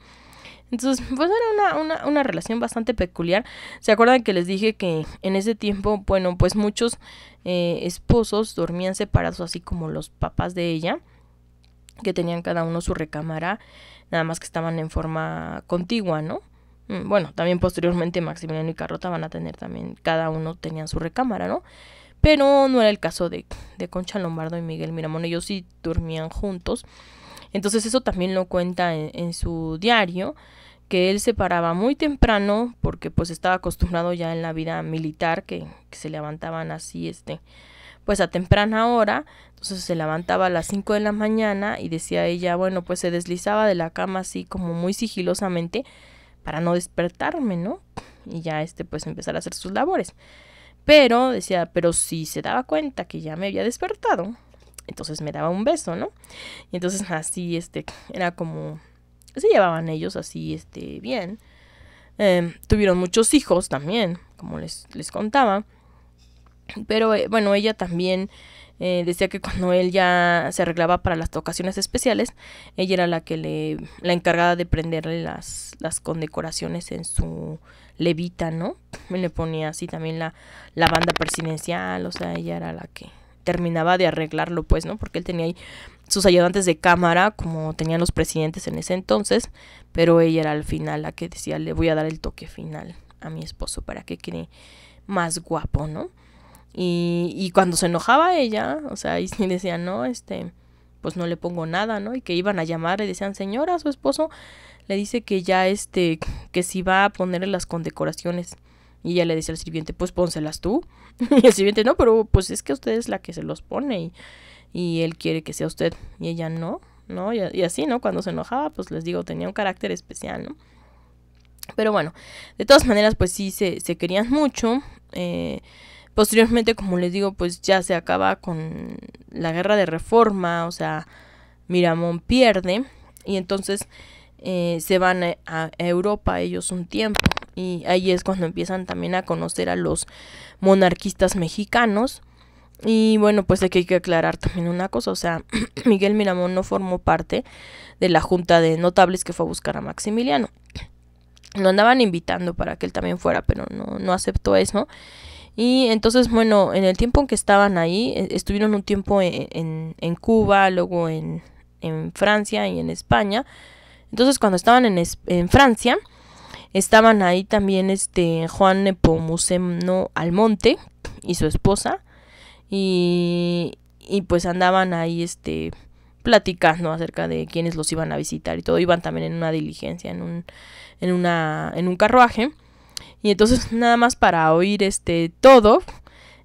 Entonces, pues era una, una, una, relación bastante peculiar. ¿Se acuerdan que les dije que en ese tiempo, bueno, pues muchos eh, esposos dormían separados, así como los papás de ella, que tenían cada uno su recámara nada más que estaban en forma contigua, ¿no? Mm, bueno, también posteriormente Maximiliano y Carlota van a tener también, cada uno tenía su recámara, ¿no? Pero no era el caso de, Concha Lombardo y Miguel Miramón, ellos sí dormían juntos. Entonces eso también lo cuenta en, su diario que él se paraba muy temprano porque pues estaba acostumbrado ya en la vida militar que, que se levantaban así este pues a temprana hora, entonces se levantaba a las 5 de la mañana y decía ella, bueno, pues se deslizaba de la cama así como muy sigilosamente para no despertarme, ¿no? Y ya este pues empezar a hacer sus labores. Pero decía, pero si se daba cuenta que ya me había despertado, entonces me daba un beso, ¿no? Y entonces así este era como se llevaban ellos así este bien. Em, tuvieron muchos hijos también, como les, les contaba. Pero eh, bueno, ella también eh, decía que cuando él ya se arreglaba para las ocasiones especiales, ella era la que le, la encargada de prenderle las, las condecoraciones en su levita, ¿no? Y le ponía así también la, la banda presidencial, o sea, ella era la que terminaba de arreglarlo, pues, ¿no? Porque él tenía ahí sus ayudantes de cámara, como tenían los presidentes en ese entonces, pero ella era al final la que decía, le voy a dar el toque final a mi esposo para que quede más guapo, ¿no? Y, y cuando se enojaba ella, o sea, y [laughs] decía, no, este, pues no le pongo nada, ¿no? Y que iban a llamar y decían, señora, su esposo le dice que ya, este, que si va a ponerle las condecoraciones. Y ella le dice al sirviente, pues pónselas tú. [laughs] Y el sirviente, no, pero pues es que usted es la que se los pone y, y él quiere que sea usted. Y ella, no, ¿no? Y, así, ¿no? Cuando se enojaba, pues les digo, tenía un carácter especial, ¿no? Pero bueno, de todas maneras, pues sí, se, se querían mucho. Eh, Posteriormente, como les digo, pues ya se acaba con la guerra de reforma, o sea, Miramón pierde y entonces eh, se van a, Europa ellos un tiempo y ahí es cuando empiezan también a conocer a los monarquistas mexicanos. Y bueno, pues aquí hay que aclarar también una cosa, o sea, [clears throat] Miguel Miramón no formó parte de la junta de notables que fue a buscar a Maximiliano. Lo andaban invitando para que él también fuera, pero no, no aceptó eso. Y entonces, bueno, en el tiempo en que estaban ahí, e, estuvieron un tiempo e, en, en, Cuba, luego en, en, Francia y en España. Entonces, cuando estaban en, en Francia, estaban ahí también este Juan Nepomuceno Almonte y su esposa. Y, y pues andaban ahí este platicando acerca de quiénes los iban a visitar y todo. Iban también en una diligencia, en un, en una, en un carruaje. Y entonces nada más para oír este todo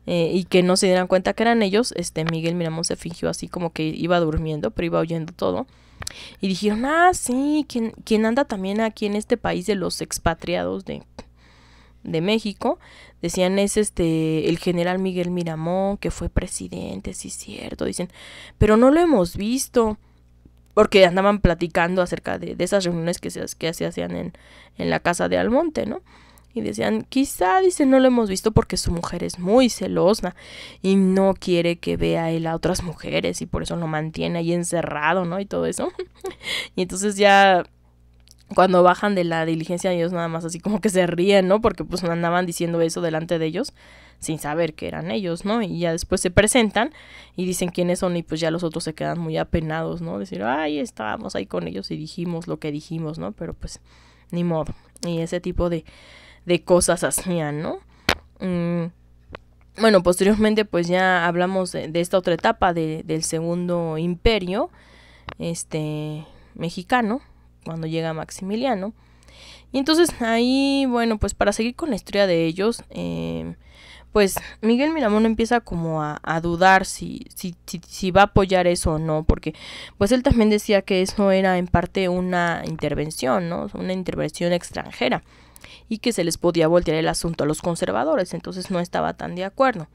eh, y que no se dieran cuenta que eran ellos, este Miguel Miramón se fingió así como que iba durmiendo, pero iba oyendo todo. Y dijeron, ah, sí, quien, anda también aquí en este país de los expatriados de, de México, decían es este el general Miguel Miramón, que fue presidente, sí es cierto, dicen, pero no lo hemos visto porque andaban platicando acerca de, esas reuniones que se, que se hacían en, la casa de Almonte, ¿no? Y decían, quizá, dice, no lo hemos visto porque su mujer es muy celosa y no quiere que vea él a otras mujeres y por eso lo mantiene ahí encerrado, ¿no? Y todo eso. [laughs] y entonces ya cuando bajan de la diligencia ellos nada más así como que se ríen, ¿no? Porque pues andaban diciendo eso delante de ellos sin saber que eran ellos, ¿no? Y ya después se presentan y dicen quiénes son y pues ya los otros se quedan muy apenados, ¿no? Decir, ay, estábamos ahí con ellos y dijimos lo que dijimos, ¿no? Pero pues ni modo. Y ese tipo de de cosas hacían, ¿no? Mm, bueno, posteriormente pues ya hablamos de, esta otra etapa del segundo imperio este mexicano cuando llega Maximiliano. Y entonces ahí, bueno, pues para seguir con la historia de ellos, eh, pues Miguel Miramón empieza como a, dudar si, si, va a apoyar eso o no, porque pues él también decía que eso era en parte una intervención, ¿no? Una intervención extranjera y que se les podía voltear el asunto a los conservadores, entonces no estaba tan de acuerdo.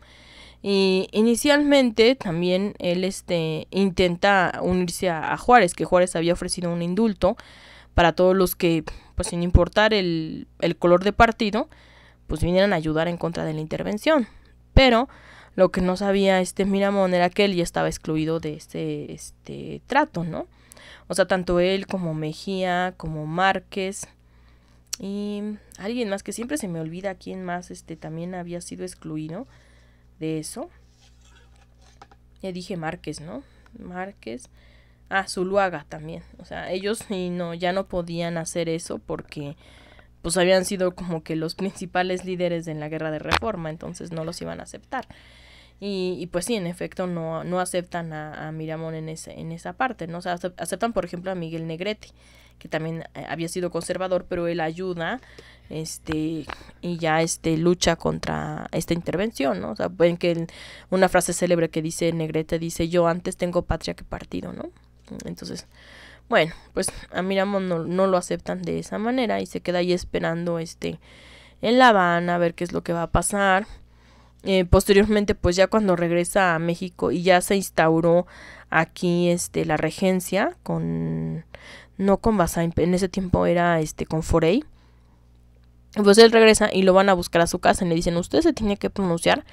Y inicialmente también él este, intenta unirse a, Juárez, que Juárez había ofrecido un indulto para todos los que, pues sin importar el, color de partido, pues vinieran a ayudar en contra de la intervención. Pero lo que no sabía este Miramón era que él ya estaba excluido de este, este trato, ¿no? O sea, tanto él como Mejía, como Márquez, y alguien más que siempre se me olvida quién más este, también había sido excluido de eso. Ya dije Márquez, ¿no? Márquez. Ah, Zuluaga también. O sea, ellos no, ya no podían hacer eso porque pues habían sido como que los principales líderes en la guerra de reforma, entonces no los iban a aceptar. Y, pues sí, en efecto, no, aceptan a, Miramón en, en esa parte, ¿no? O sea, aceptan, por ejemplo, a Miguel Negrete, que también eh, había sido conservador, pero él ayuda este y ya este lucha contra esta intervención, ¿no? O sea, pueden que una frase célebre que dice Negrete dice, "Yo antes tengo patria que partido", ¿no? Entonces, bueno, pues a Miramón no, no, lo aceptan de esa manera y se queda ahí esperando este en La Habana a ver qué es lo que va a pasar. Eh, posteriormente, pues ya cuando regresa a México y ya se instauró aquí este, la regencia con, no con Basain, en ese tiempo era este, con Forey. Pues él regresa y lo van a buscar a su casa y le dicen, usted se tiene que pronunciar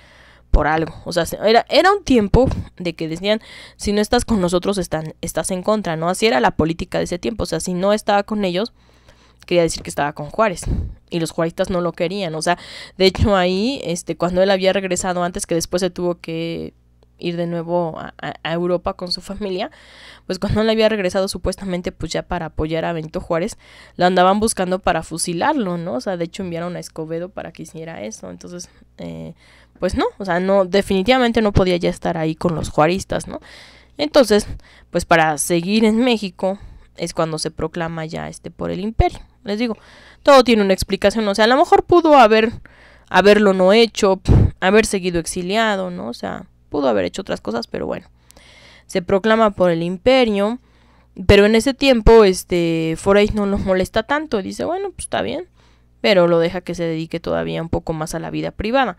por algo. O sea, era, era un tiempo de que decían, si no estás con nosotros, están, estás en contra, ¿no? Así era la política de ese tiempo. O sea, si no estaba con ellos, quería decir que estaba con Juárez. Y los juaristas no lo querían. O sea, de hecho ahí, este, cuando él había regresado antes, que después se tuvo que ir de nuevo a, Europa con su familia, pues cuando él había regresado supuestamente pues ya para apoyar a Benito Juárez, lo andaban buscando para fusilarlo, ¿no? O sea, de hecho enviaron a Escobedo para que hiciera eso, entonces, eh, pues no, o sea, no, definitivamente no podía ya estar ahí con los juaristas, ¿no? Entonces, pues para seguir en México es cuando se proclama ya este por el imperio. Les digo, todo tiene una explicación. O sea, a lo mejor pudo haber, haberlo no hecho, haber seguido exiliado, ¿no? O sea, pudo haber hecho otras cosas, pero bueno. Se proclama por el imperio. Pero en ese tiempo, este, Foray no nos molesta tanto. Dice, bueno, pues está bien. Pero lo deja que se dedique todavía un poco más a la vida privada.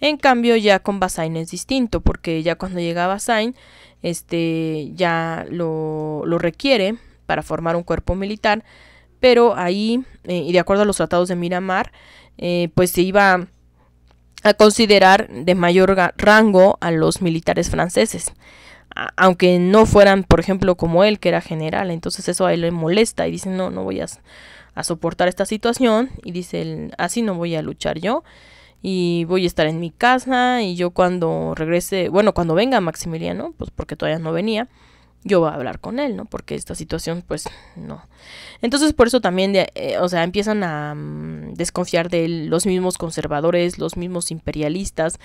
En cambio, ya con Basain es distinto, porque ya cuando llega Basain, este, ya lo, lo requiere para formar un cuerpo militar pero ahí, eh, y de acuerdo a los tratados de Miramar, eh, pues se iba a considerar de mayor rango a los militares franceses, aunque no fueran, por ejemplo, como él, que era general, entonces eso a él le molesta y dice, no, no voy a, soportar esta situación, y dice, así no voy a luchar yo, y voy a estar en mi casa, y yo cuando regrese, bueno, cuando venga Maximiliano, pues porque todavía no venía, yo voy a hablar con él, ¿no? Porque esta situación, pues, no. Entonces, por eso también, de, eh, o sea, empiezan a mm, desconfiar de él, los mismos conservadores, los mismos imperialistas,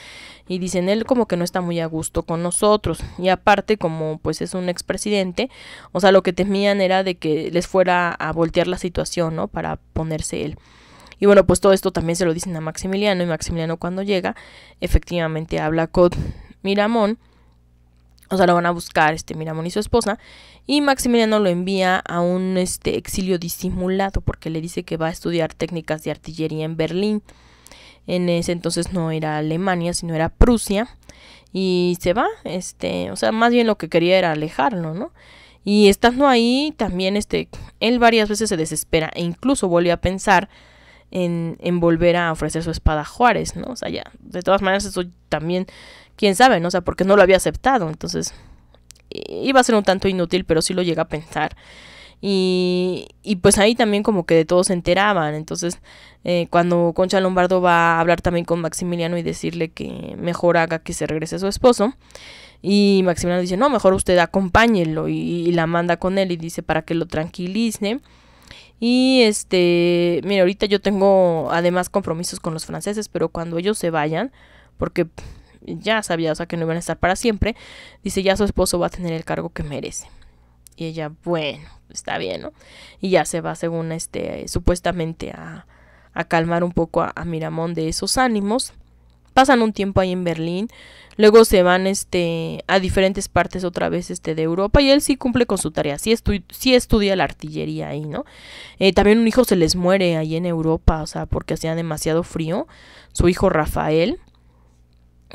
y dicen, él como que no está muy a gusto con nosotros. Y aparte, como pues es un expresidente, o sea, lo que temían era de que les fuera a voltear la situación, ¿no? Para ponerse él. Y bueno, pues todo esto también se lo dicen a Maximiliano, y Maximiliano cuando llega, efectivamente habla con Miramón o sea, lo van a buscar este Miramón y su esposa. Y Maximiliano lo envía a un este, exilio disimulado porque le dice que va a estudiar técnicas de artillería en Berlín. En ese entonces no era Alemania, sino era Prusia. Y se va, este, o sea, más bien lo que quería era alejarlo, ¿no? Y estando ahí, también este, él varias veces se desespera e incluso volvió a pensar en, en volver a ofrecer su espada a Juárez, ¿no? O sea, ya, de todas maneras, eso también quién sabe, ¿no? O sea, porque no lo había aceptado. Entonces, iba a ser un tanto inútil, pero sí lo llega a pensar. Y, y pues ahí también como que de todo se enteraban. Entonces, eh, cuando Concha Lombardo va a hablar también con Maximiliano y decirle que mejor haga que se regrese su esposo. Y Maximiliano dice, no, mejor usted acompáñelo. Y, y la manda con él y dice para que lo tranquilice. Y este, mire, ahorita yo tengo además compromisos con los franceses, pero cuando ellos se vayan, porque ya sabía, o sea, que no iban a estar para siempre, dice, ya su esposo va a tener el cargo que merece. Y ella, bueno, está bien, ¿no? Y ya se va, según este, supuestamente a, a calmar un poco a, Miramón de esos ánimos. Pasan un tiempo ahí en Berlín, luego se van este, a diferentes partes otra vez este, de Europa y él sí cumple con su tarea, sí, estudia la artillería ahí, ¿no? Eh, también un hijo se les muere ahí en Europa, o sea, porque hacía demasiado frío, su hijo Rafael,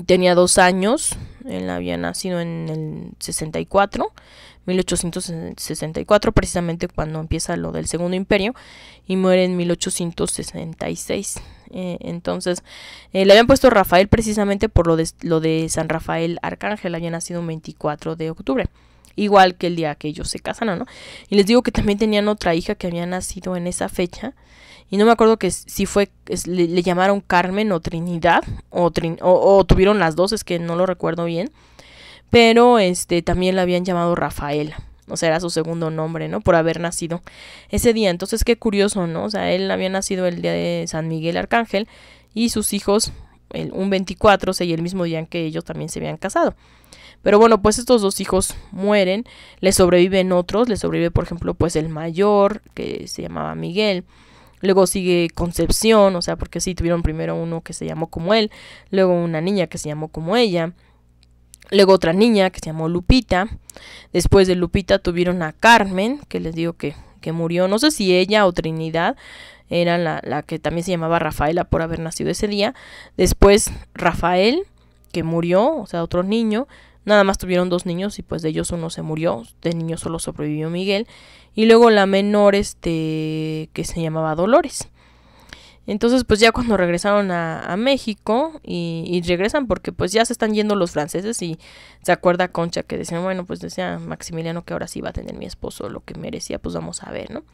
tenía dos años, él había nacido en el 64, 1864, precisamente cuando empieza lo del Segundo Imperio, y muere en 1866. Eh, entonces, eh, le habían puesto Rafael precisamente por lo de, lo de San Rafael Arcángel, había nacido el 24 de octubre igual que el día que ellos se casan, ¿no? Y les digo que también tenían otra hija que había nacido en esa fecha. Y no me acuerdo que si fue, le, llamaron Carmen o Trinidad, o, o, tuvieron las dos, es que no lo recuerdo bien. Pero este también la habían llamado Rafael, O sea, era su segundo nombre, ¿no? Por haber nacido ese día. Entonces, qué curioso, ¿no? O sea, él había nacido el día de San Miguel Arcángel y sus hijos el, un 24 o sea, y el mismo día en que ellos también se habían casado. Pero bueno, pues estos dos hijos mueren, le sobreviven otros, Les sobrevive por ejemplo pues el mayor, que se llamaba Miguel. Luego sigue Concepción, o sea, porque sí, tuvieron primero uno que se llamó como él, luego una niña que se llamó como ella, luego otra niña que se llamó Lupita, después de Lupita tuvieron a Carmen, que les digo que, murió, no sé si ella o Trinidad, era la, la, que también se llamaba Rafaela por haber nacido ese día, después Rafael, que murió, o sea, otro niño, Nada más tuvieron dos niños y pues de ellos uno se murió, de niño solo sobrevivió Miguel y luego la menor este que se llamaba Dolores. Entonces pues ya cuando regresaron a, México y, regresan porque pues ya se están yendo los franceses y se acuerda Concha que decía, bueno pues decía Maximiliano que ahora sí va a tener mi esposo lo que merecía, pues vamos a ver, ¿no?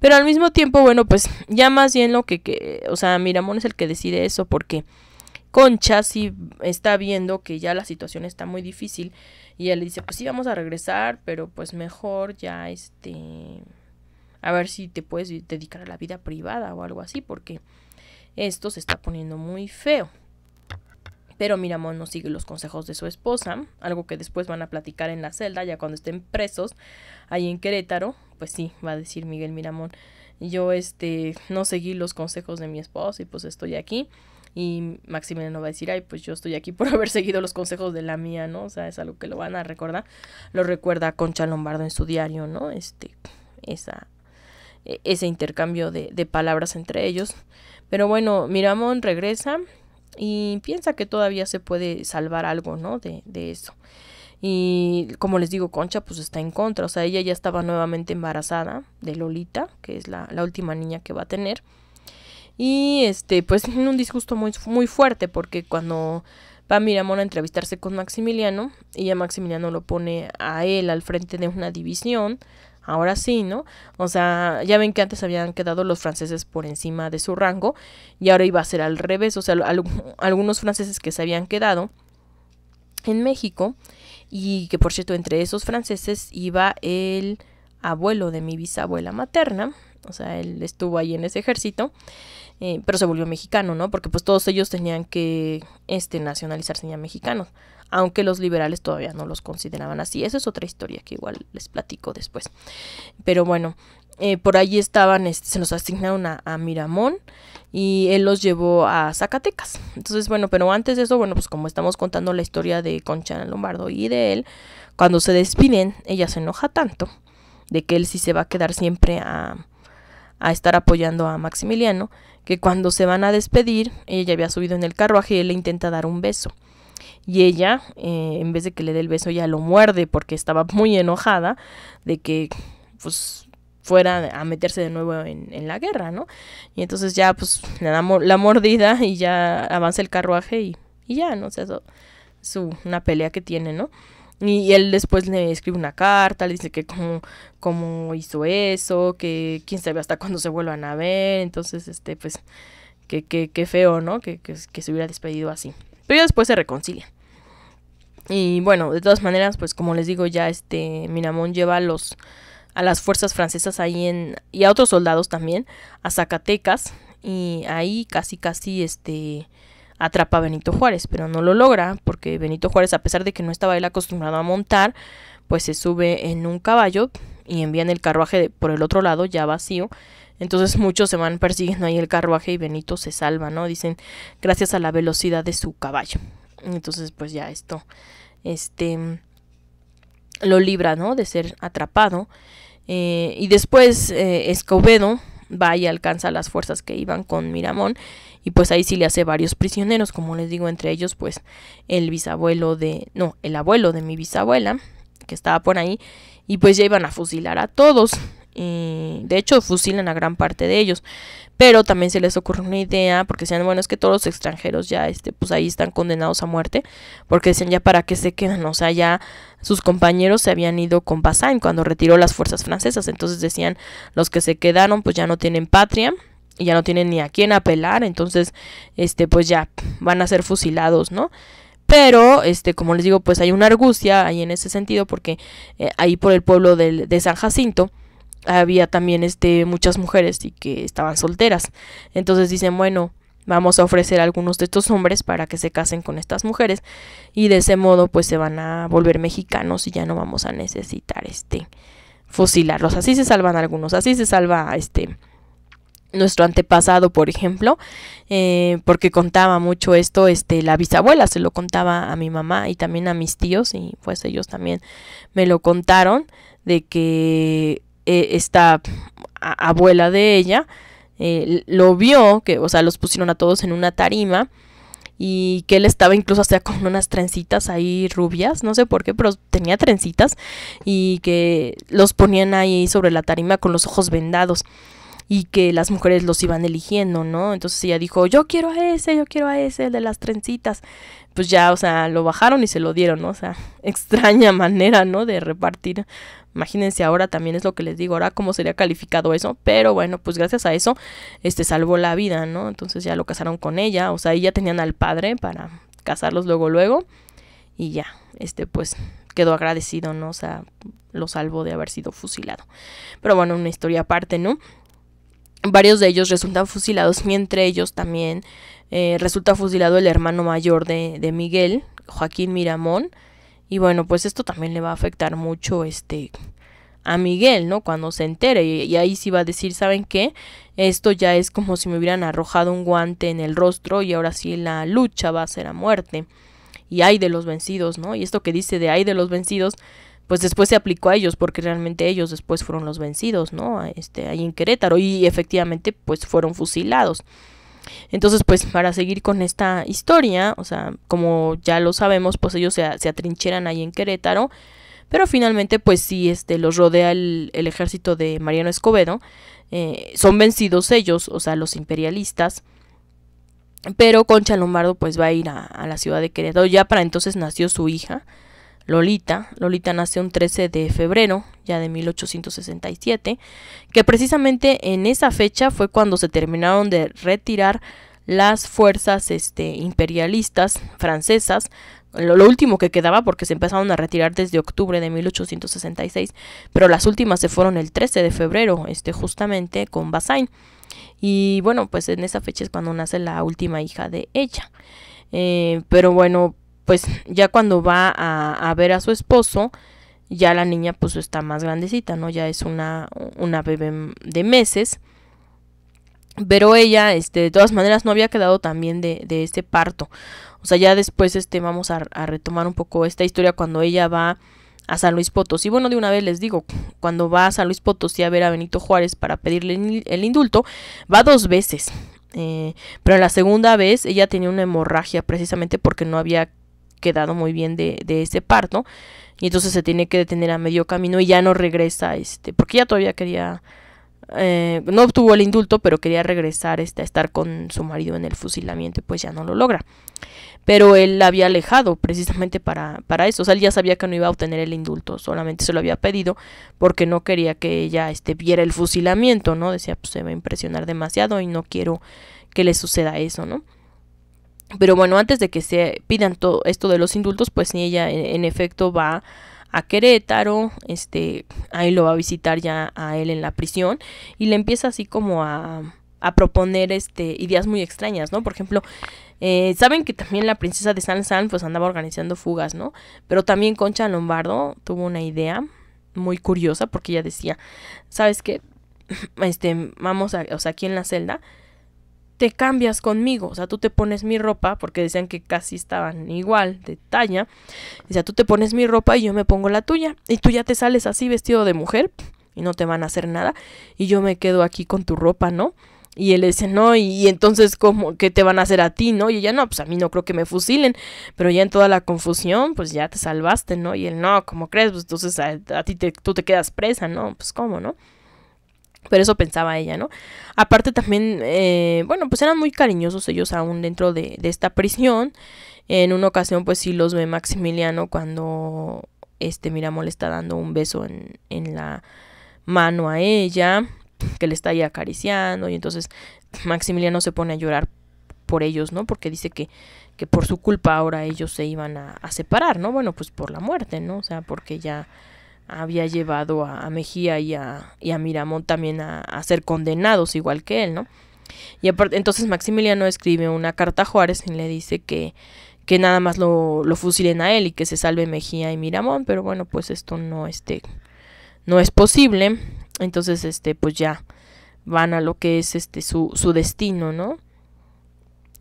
Pero al mismo tiempo, bueno pues ya más bien lo que, que o sea, Miramón es el que decide eso porque... Concha sí está viendo que ya la situación está muy difícil y él le dice, pues sí, vamos a regresar, pero pues mejor ya este, a ver si te puedes dedicar a la vida privada o algo así, porque esto se está poniendo muy feo. Pero Miramón no sigue los consejos de su esposa, algo que después van a platicar en la celda, ya cuando estén presos ahí en Querétaro, pues sí, va a decir Miguel Miramón, yo este no seguí los consejos de mi esposa y pues estoy aquí. Y Maximiliano va a decir, ay, pues yo estoy aquí por [laughs] haber seguido los consejos de la mía, ¿no? O sea, es algo que lo van a recordar. Lo recuerda Concha Lombardo en su diario, ¿no? Este, esa, e, ese intercambio de, de palabras entre ellos. Pero bueno, Miramón regresa y piensa que todavía se puede salvar algo, ¿no? De, de eso. Y como les digo, Concha pues está en contra, o sea, ella ya estaba nuevamente embarazada de Lolita, que es la, la última niña que va a tener. Y este, pues [laughs] en un disgusto muy, muy fuerte porque cuando va Miramón a entrevistarse con Maximiliano y a Maximiliano lo pone a él al frente de una división, ahora sí, ¿no? O sea, ya ven que antes habían quedado los franceses por encima de su rango y ahora iba a ser al revés, o sea, [laughs] algunos franceses que se habían quedado en México y que por cierto entre esos franceses iba el abuelo de mi bisabuela materna, o sea, él estuvo ahí en ese ejército eh, pero se volvió mexicano, ¿no? Porque pues todos ellos tenían que este, nacionalizarse ya mexicanos, aunque los liberales todavía no los consideraban así. Esa es otra historia que igual les platico después. Pero bueno, eh, por ahí estaban, este, se los asignaron a, a, Miramón y él los llevó a Zacatecas. Entonces, bueno, pero antes de eso, bueno, pues como estamos contando la historia de Concha Lombardo y de él, cuando se despiden, ella se enoja tanto de que él sí se va a quedar siempre a a estar apoyando a Maximiliano, que cuando se van a despedir, ella había subido en el carruaje y él le intenta dar un beso. Y ella, eh, en vez de que le dé el beso, ya lo muerde porque estaba [laughs] muy enojada de que pues, fuera a meterse de nuevo en, la guerra, ¿no? Y entonces ya pues le da la mordida y ya avanza el carruaje y, ya, ¿no? O sea, eso es una pelea que tiene, ¿no? Y, él después le escribe una carta, le dice que cómo, cómo hizo eso, que quién sabe hasta cuándo se vuelvan a ver. Entonces, este, pues, que, que, feo, ¿no? Que, se hubiera despedido así. Pero ya después se reconcilian. Y bueno, de todas maneras, pues como les digo, ya este Minamón lleva a los a las fuerzas francesas ahí en y a otros soldados también a Zacatecas y ahí casi casi este atrapa a Benito Juárez, pero no lo logra porque Benito Juárez, a pesar de que no estaba él acostumbrado a montar, pues se sube en un caballo y envían el carruaje por el otro lado ya vacío. Entonces [laughs] muchos se van persiguiendo ahí el carruaje y Benito se salva, ¿no? Dicen gracias a la velocidad de su caballo. Entonces pues ya esto, este, lo libra, ¿no? De ser atrapado. Eh, y después eh, Escobedo va y alcanza las fuerzas que iban con Miramón y pues ahí sí le hace varios prisioneros, como les digo, entre ellos pues el bisabuelo de, no, el abuelo de mi bisabuela, que estaba por ahí, y pues ya iban a fusilar a todos. y de hecho, fusilan a gran parte de ellos. Pero también se les ocurre una idea, porque decían, bueno, es que todos los extranjeros ya, este, pues ahí están condenados a muerte, porque decían ya para qué se quedan, o sea, ya sus compañeros se habían ido con Bazaine cuando retiró las fuerzas francesas, entonces decían, los que se quedaron, pues ya no tienen patria, y ya no tienen ni a quién apelar, entonces este pues ya van a ser fusilados, ¿no? Pero, este, como les digo, pues hay una argucia ahí en ese sentido, porque eh, ahí por el pueblo de, San Jacinto, había también este muchas mujeres y que estaban solteras. Entonces dicen, bueno, vamos a ofrecer a algunos de estos hombres para que se casen con estas mujeres y de ese modo pues se van a volver mexicanos y ya no vamos a necesitar este fusilarlos. Así se salvan algunos, así se salva este nuestro antepasado, por ejemplo, eh, porque contaba mucho esto, este, la bisabuela se lo contaba a mi mamá y también a mis tíos, y pues ellos también me lo contaron, de que eh, esta abuela de ella eh, lo vio, que, o sea, los pusieron a todos en una tarima, y que él estaba incluso hasta con unas trencitas ahí rubias, no sé por qué, pero tenía trencitas y que los ponían ahí sobre la tarima con los ojos vendados y que las mujeres los iban eligiendo, ¿no? Entonces ella dijo, yo quiero a ese, yo quiero a ese, el de las trencitas. Pues ya, o sea, lo bajaron y se lo dieron, ¿no? O sea, [laughs] extraña manera, ¿no? De repartir. Imagínense ahora también es lo que les digo, ahora cómo sería calificado eso, pero bueno, pues gracias a eso, este salvó la vida, ¿no? Entonces ya lo casaron con ella, o sea, ahí ya tenían al padre para casarlos luego, luego, y ya, este, pues quedó agradecido, ¿no? O sea, lo salvó de haber sido fusilado. Pero bueno, una historia aparte, ¿no? Varios de ellos resultan fusilados mientras entre ellos también eh, resulta fusilado el hermano mayor de, Miguel, Joaquín Miramón. Y bueno, pues esto también le va a afectar mucho este a Miguel, ¿no? Cuando se entere. Y, y, ahí sí va a decir, ¿saben qué? Esto ya es como si me hubieran arrojado un guante en el rostro y ahora sí la lucha va a ser a muerte. Y hay de los vencidos, ¿no? Y esto que dice de hay de los vencidos pues después se aplicó a ellos porque realmente ellos después fueron los vencidos, ¿no? Este, ahí en Querétaro y efectivamente pues fueron fusilados. Entonces pues para seguir con esta historia, o sea, como ya lo sabemos, pues ellos se, atrincheran ahí en Querétaro, pero finalmente pues sí, este, los rodea el, ejército de Mariano Escobedo, eh, son vencidos ellos, o sea, los imperialistas. Pero Concha Lombardo pues va a ir a la ciudad de Querétaro, ya para entonces nació su hija, Lolita. Lolita nació un 13 de febrero ya de 1867, que precisamente en esa fecha fue cuando se terminaron de retirar las fuerzas este, imperialistas francesas, lo, último que quedaba porque se empezaron a retirar desde octubre de 1866, pero las últimas se fueron el 13 de febrero, este, justamente con Bazaine. Y bueno, pues en esa fecha es cuando nace la última hija de ella. Eh, pero bueno, pues ya cuando va a, ver a su esposo, ya la niña pues está más grandecita, ¿no? Ya es una, una bebé de meses. Pero ella, este, de todas maneras, no había quedado también de, de este parto. O sea, ya después, este, vamos a, retomar un poco esta historia cuando ella va a San Luis Potosí. Bueno, de una vez les digo, cuando va a San Luis Potosí a ver a Benito Juárez para pedirle el indulto, va dos veces. Eh, pero la segunda vez ella tenía una hemorragia precisamente porque no había quedado muy bien de, de ese parto. Y entonces se tiene que detener a medio camino y ya no regresa, este, porque ya todavía quería, eh, no obtuvo el indulto, pero quería regresar este, a estar con su marido en el fusilamiento y pues ya no lo logra. Pero él la había alejado precisamente para, para eso, o sea, él ya sabía que no iba a obtener el indulto, solamente se lo había pedido porque no quería que ella este, viera el fusilamiento, ¿no? Decía, pues se va a impresionar demasiado y no quiero que le suceda eso, ¿no? Pero bueno, antes de que se pidan todo esto de los indultos, pues ni ella en, efecto va a Querétaro, este, ahí lo va a visitar ya a él en la prisión y le empieza así como a, a proponer este ideas muy extrañas, ¿no? Por ejemplo, eh, saben que también la princesa de San San pues andaba organizando fugas, ¿no? Pero también Concha Lombardo tuvo una idea muy curiosa porque ella decía, ¿sabes qué? [clears throat] Este, vamos a, o sea, aquí en la celda te cambias conmigo, o sea, tú te pones mi ropa, porque decían que casi estaban igual de talla, o sea, tú te pones mi ropa y yo me pongo la tuya, y tú ya te sales así vestido de mujer y no te van a hacer nada, y yo me quedo aquí con tu ropa, ¿no? Y él dice, no, y, entonces, ¿cómo, ¿qué te van a hacer a ti, no? Y ella, no, pues a mí no creo que me fusilen. Pero ya en toda la confusión, pues ya te salvaste, ¿no? Y él, no, ¿cómo crees? Pues entonces a, a ti te, tú te quedas presa, ¿no? Pues cómo, ¿no? Pero eso pensaba ella, ¿no? Aparte también, eh, bueno, pues eran muy cariñosos ellos aún dentro de, esta prisión. En una ocasión, pues sí los ve Maximiliano cuando este le está dando un beso en, en la mano a ella, que le está ahí acariciando. Y entonces Maximiliano se pone a llorar por ellos, ¿no? Porque dice que, que por su culpa ahora ellos se iban a, a separar, ¿no? Bueno, pues por la muerte, ¿no? O sea, porque ya había llevado a, Mejía y a, Miramón también a, ser condenados igual que él, ¿no? Y entonces Maximiliano escribe una carta a Juárez y le dice que, que nada más lo, lo, fusilen a él y que se salve Mejía y Miramón, pero bueno, pues esto no, este, no es posible. Entonces, este, pues ya van a lo que es este su, su destino, ¿no?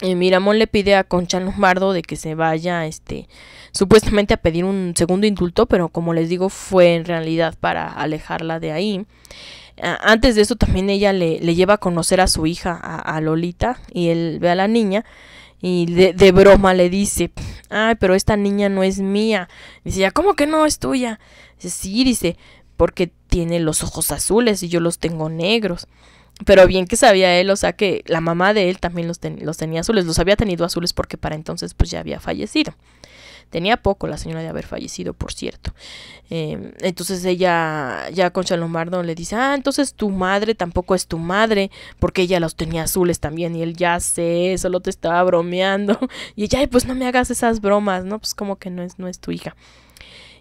Y eh, Miramón le pide a Concha Lombardo de que se vaya, este, supuestamente a pedir un segundo indulto, pero como les digo, fue en realidad para alejarla de ahí. antes de eso también ella le, lleva a conocer a su hija, a, Lolita, y él ve a la niña y de, de, broma le dice, ay, pero esta niña no es mía. Dice, ya, ¿cómo que no es tuya? Dice, sí, dice, porque tiene los ojos azules y yo los tengo negros. Pero bien que sabía él, o sea que la mamá de él también los, tenía azules, los había tenido azules porque para entonces pues ya había fallecido. Tenía poco la señora de haber fallecido, por cierto. Em, entonces ella, ya con Chalomardo le dice, ah, entonces tu madre tampoco es tu madre, porque ella los tenía azules también. Y él, ya sé, solo te estaba bromeando. [laughs] Y ella, pues no me hagas esas bromas, ¿no? Pues como que no es, no es tu hija.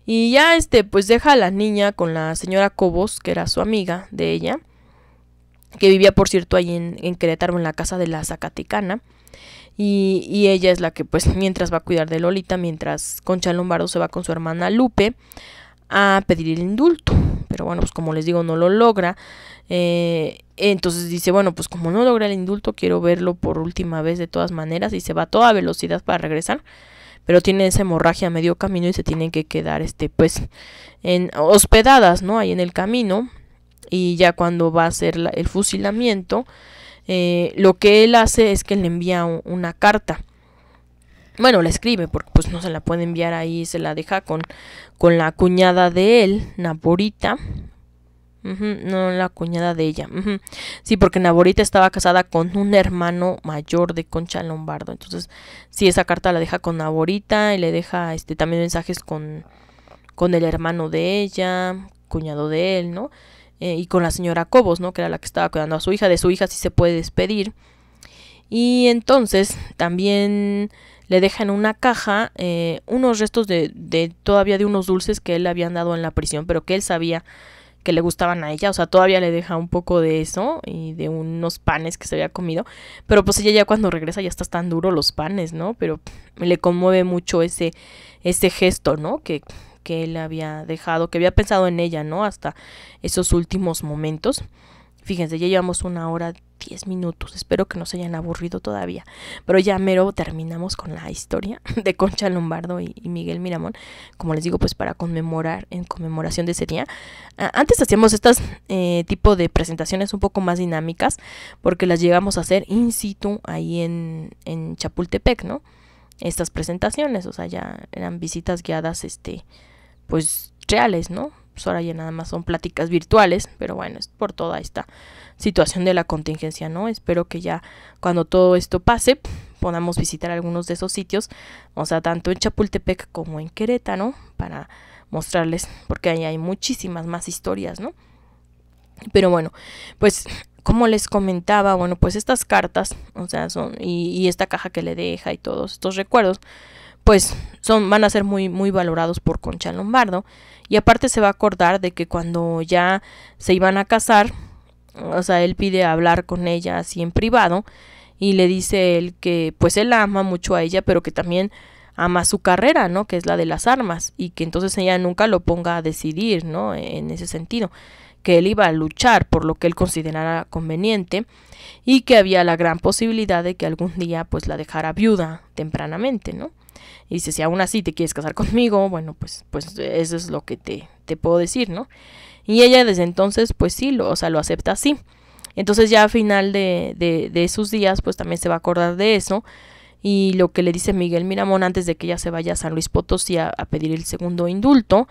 Y ya este, pues deja a la niña con la señora Cobos, que era su amiga de ella que vivía por cierto ahí en, en Querétaro, en la casa de la Zacatecana. Y, y, ella es la que pues mientras va a cuidar de Lolita, mientras Concha Lombardo se va con su hermana Lupe a pedir el indulto. Pero bueno, pues como les digo, no lo logra. Eh, entonces dice, bueno, pues como no logra el indulto, quiero verlo por última vez de todas maneras y se va a toda velocidad para regresar. Pero tiene esa hemorragia a medio camino y se tienen que quedar, este, pues, en, hospedadas, ¿no? Ahí en el camino y ya cuando va a hacer el fusilamiento, eh, lo que él hace es que le envía una carta. Bueno, la escribe porque pues no se la puede enviar ahí, se la deja con, con la cuñada de él, Naborita no, la cuñada de ella. Sí, porque Naborita estaba casada con un hermano mayor de Concha Lombardo. Entonces, sí, esa carta la deja con Naborita y le deja este, también mensajes con, con el hermano de ella, cuñado de él, ¿no? Eh, y con la señora Cobos, ¿no? Que era la que estaba cuidando a su hija. De su hija sí se puede despedir. Y entonces también le deja en una caja eh, unos restos de, de, todavía de unos dulces que él le habían dado en la prisión, pero que él sabía que le gustaban a ella. O sea, todavía le deja un poco de eso y de unos panes que se había comido. Pero pues ella ya cuando regresa ya está tan duro los panes, ¿no? Pero le conmueve mucho ese, ese gesto, ¿no? Que que él había dejado, que había pensado en ella, ¿no? Hasta esos últimos momentos. Fíjense, ya llevamos una hora, diez minutos. Espero que no se hayan aburrido todavía. Pero ya mero terminamos con la historia [laughs] de Concha Lombardo y, Miguel Miramón. Como les digo, pues para conmemorar, en conmemoración de ese día. Ah, antes hacíamos estas eh, tipo de presentaciones un poco más dinámicas. Porque las llegamos a hacer in situ ahí en, en Chapultepec, ¿no? Estas presentaciones, o sea, ya eran visitas guiadas, este pues reales, ¿no? Pues ahora ya nada más son pláticas virtuales, pero bueno, es por toda esta situación de la contingencia, ¿no? Espero que ya cuando todo esto pase podamos visitar algunos de esos sitios, o sea, tanto en Chapultepec como en Querétaro, ¿no? para mostrarles, porque ahí hay muchísimas más historias, ¿no? Pero bueno, pues como les comentaba, bueno, pues estas cartas, o sea, son, y, y esta caja que le deja y todos estos recuerdos, pues son, van a ser muy, muy valorados por Concha Lombardo. Y aparte se va a acordar de que cuando ya se iban a casar, o sea, él pide hablar con ella así en privado y le dice él que pues él ama mucho a ella, pero que también ama su carrera, ¿no? Que es la de las armas y que entonces ella nunca lo ponga a decidir, ¿no? En ese sentido, que él iba a luchar por lo que él considerara conveniente y que había la gran posibilidad de que algún día pues la dejara viuda tempranamente, ¿no? Y dice, si aún así te quieres casar conmigo, bueno, pues, pues eso es lo que te, te puedo decir, ¿no? Y ella desde entonces, pues sí, lo, o sea, lo acepta así. Entonces ya a final de, de, de sus días, pues también se va a acordar de eso. Y lo que le dice Miguel Miramón antes de que ella se vaya a San Luis Potosí a pedir el segundo indulto,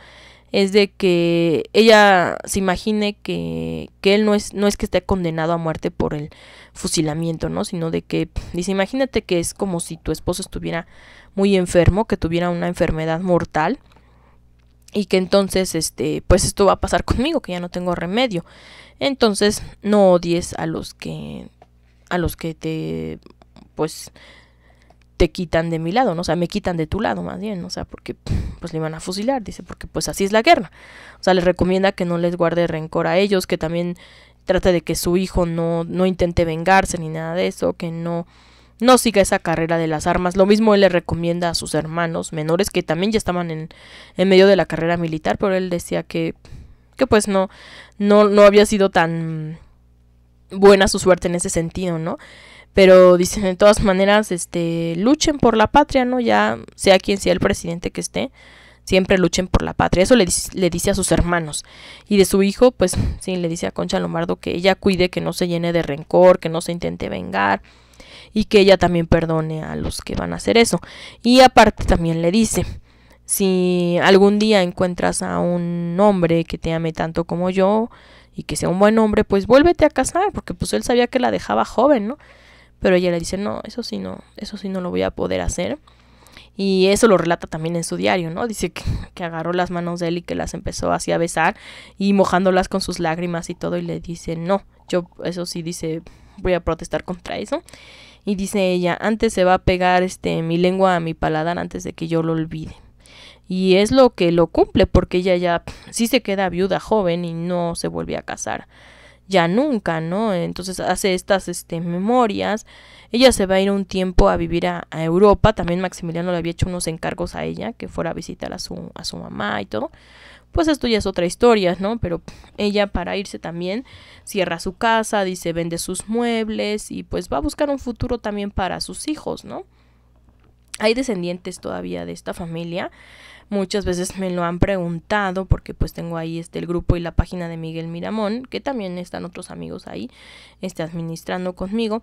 es de que ella se imagine que, que él no es, no es que esté condenado a muerte por el fusilamiento, ¿no? Sino de que, dice, imagínate que es como si tu esposo estuviera muy enfermo, que tuviera una enfermedad mortal y que entonces este pues esto va a pasar [laughs] conmigo que ya no tengo remedio entonces no odies a los que a los que te pues te quitan de mi lado, ¿no? O sea, me quitan de tu lado más bien, o sea, porque pues le iban a fusilar, dice, porque pues así es la guerra. O sea, les recomienda que no les guarde rencor a ellos, que también trate de que su hijo no, no intente vengarse ni nada de eso, que no, no siga esa carrera de las armas. Lo mismo él le recomienda a sus hermanos menores que también ya estaban en, en medio de la carrera militar, pero él decía que, que pues no, no, no había sido tan buena su suerte en ese sentido, ¿no? Pero dicen, de todas maneras, este, luchen por la patria, ¿no? Ya sea quien sea el presidente que esté, siempre luchen por la patria. Eso le, dice a sus hermanos. Y de su hijo, pues sí, le dice a Concha Lombardo que ella cuide, que no se llene de rencor, que no se intente vengar y que ella también perdone a los que van a hacer eso. Y aparte también le dice, si algún día encuentras a un hombre que te ame tanto como yo y que sea un buen hombre, pues vuélvete a casar, porque pues él sabía que la dejaba joven, ¿no? pero ella le dice, no, eso sí no, eso sí no lo voy a poder hacer. Y eso lo relata también en su diario, ¿no? Dice que, que, agarró las manos de él y que las empezó así a besar y mojándolas con sus lágrimas y todo y le dice, no, yo eso sí dice, voy a protestar contra eso. Y dice ella, antes se va a pegar este, mi lengua a mi paladar antes de que yo lo olvide. Y es lo que lo cumple porque ella ya sí se queda viuda joven y no se vuelve a casar ya nunca, ¿no? Entonces hace estas este, memorias. Ella se va a ir un tiempo a vivir a, Europa. También Maximiliano le había hecho unos encargos a ella, que fuera a visitar a su, a su mamá y todo. Pues esto ya es otra historia, ¿no? Pero ella para irse también cierra su casa, dice vende sus muebles y pues va a buscar un futuro también para sus hijos, ¿no? Hay descendientes todavía de esta familia Muchas veces me lo han preguntado porque pues tengo ahí este el grupo y la página de Miguel Miramón, que también están otros amigos ahí este, administrando conmigo,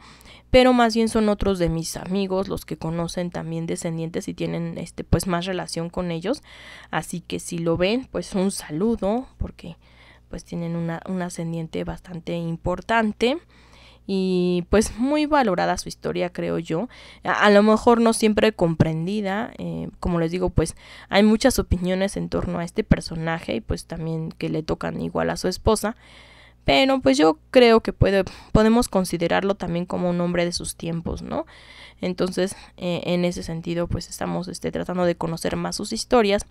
pero más bien son otros de mis amigos los que conocen también descendientes y tienen este pues más relación con ellos, así que si lo ven, pues un saludo porque pues tienen una, un ascendiente bastante importante y pues muy valorada su historia, creo yo. A, lo mejor no siempre comprendida, eh, como les digo, pues hay muchas opiniones en torno a este personaje y pues también que le tocan igual a su esposa. Pero pues yo creo que puede, podemos considerarlo también como un hombre de sus tiempos, ¿no? Entonces, eh, en ese sentido, pues estamos este, tratando de conocer más sus historias.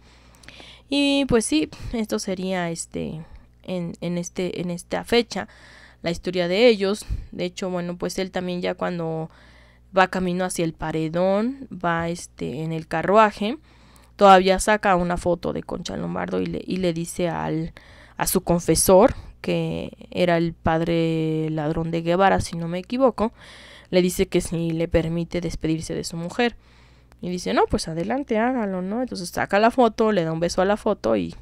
Y pues sí, esto sería este en, en, este, en esta fecha la historia de ellos. De hecho, bueno, pues él también ya cuando va camino hacia el paredón, va este, en el carruaje, todavía saca una foto de Concha Lombardo y le, y le dice al, a su confesor, que era el padre ladrón de Guevara, si no me equivoco, le dice que si le permite despedirse de su mujer. Y dice, no, pues adelante, hágalo, ¿no? Entonces saca la foto, le da un beso a la foto y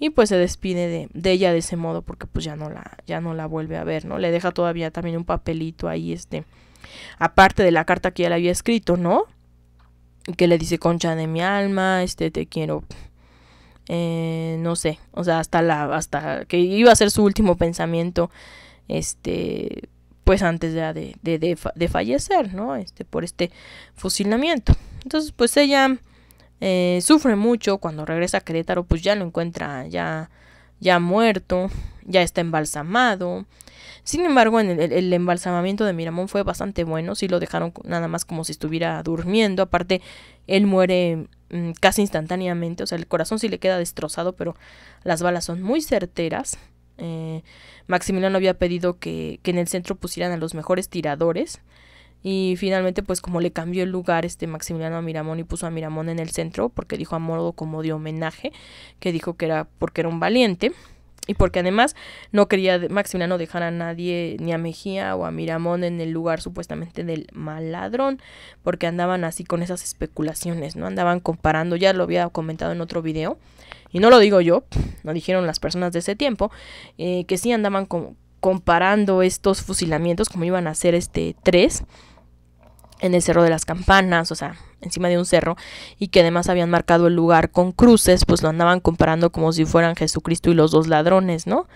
y pues se despide de, ella de ese modo porque pues ya no la ya no la vuelve a ver no le deja todavía también un papelito ahí este aparte de la carta que ya había escrito no que le dice concha de mi alma este te quiero eh, no sé o sea hasta la hasta que iba a ser su último pensamiento este pues antes ya de, de, de, de fallecer no este por este fusilamiento entonces pues ella eh, sufre mucho cuando regresa a Querétaro, pues ya lo encuentra ya, ya muerto, ya está embalsamado. Sin embargo, en el, embalsamamiento de Miramón fue bastante bueno, sí lo dejaron nada más como si estuviera durmiendo, aparte él muere mm, casi instantáneamente, o sea, el corazón sí le queda destrozado, pero las balas son muy certeras. Eh, Maximiliano había pedido que, que en el centro pusieran a los mejores tiradores y finalmente, pues como le cambió el lugar este Maximiliano a Miramón y puso a Miramón en el centro, porque dijo a modo como de homenaje, que dijo que era porque era un valiente y porque además no quería Maximiliano dejar a nadie, ni a Mejía o a Miramón en el lugar supuestamente del mal ladrón, porque andaban así con esas especulaciones, ¿no? Andaban comparando, ya lo había comentado en otro video, y no lo digo yo, lo dijeron las personas de ese tiempo, eh, que sí andaban como comparando estos fusilamientos, como iban a ser este tres en el Cerro de las Campanas, o sea, encima de un cerro, y que además habían marcado el lugar con cruces, pues lo andaban comparando como si fueran Jesucristo y los dos ladrones, ¿no?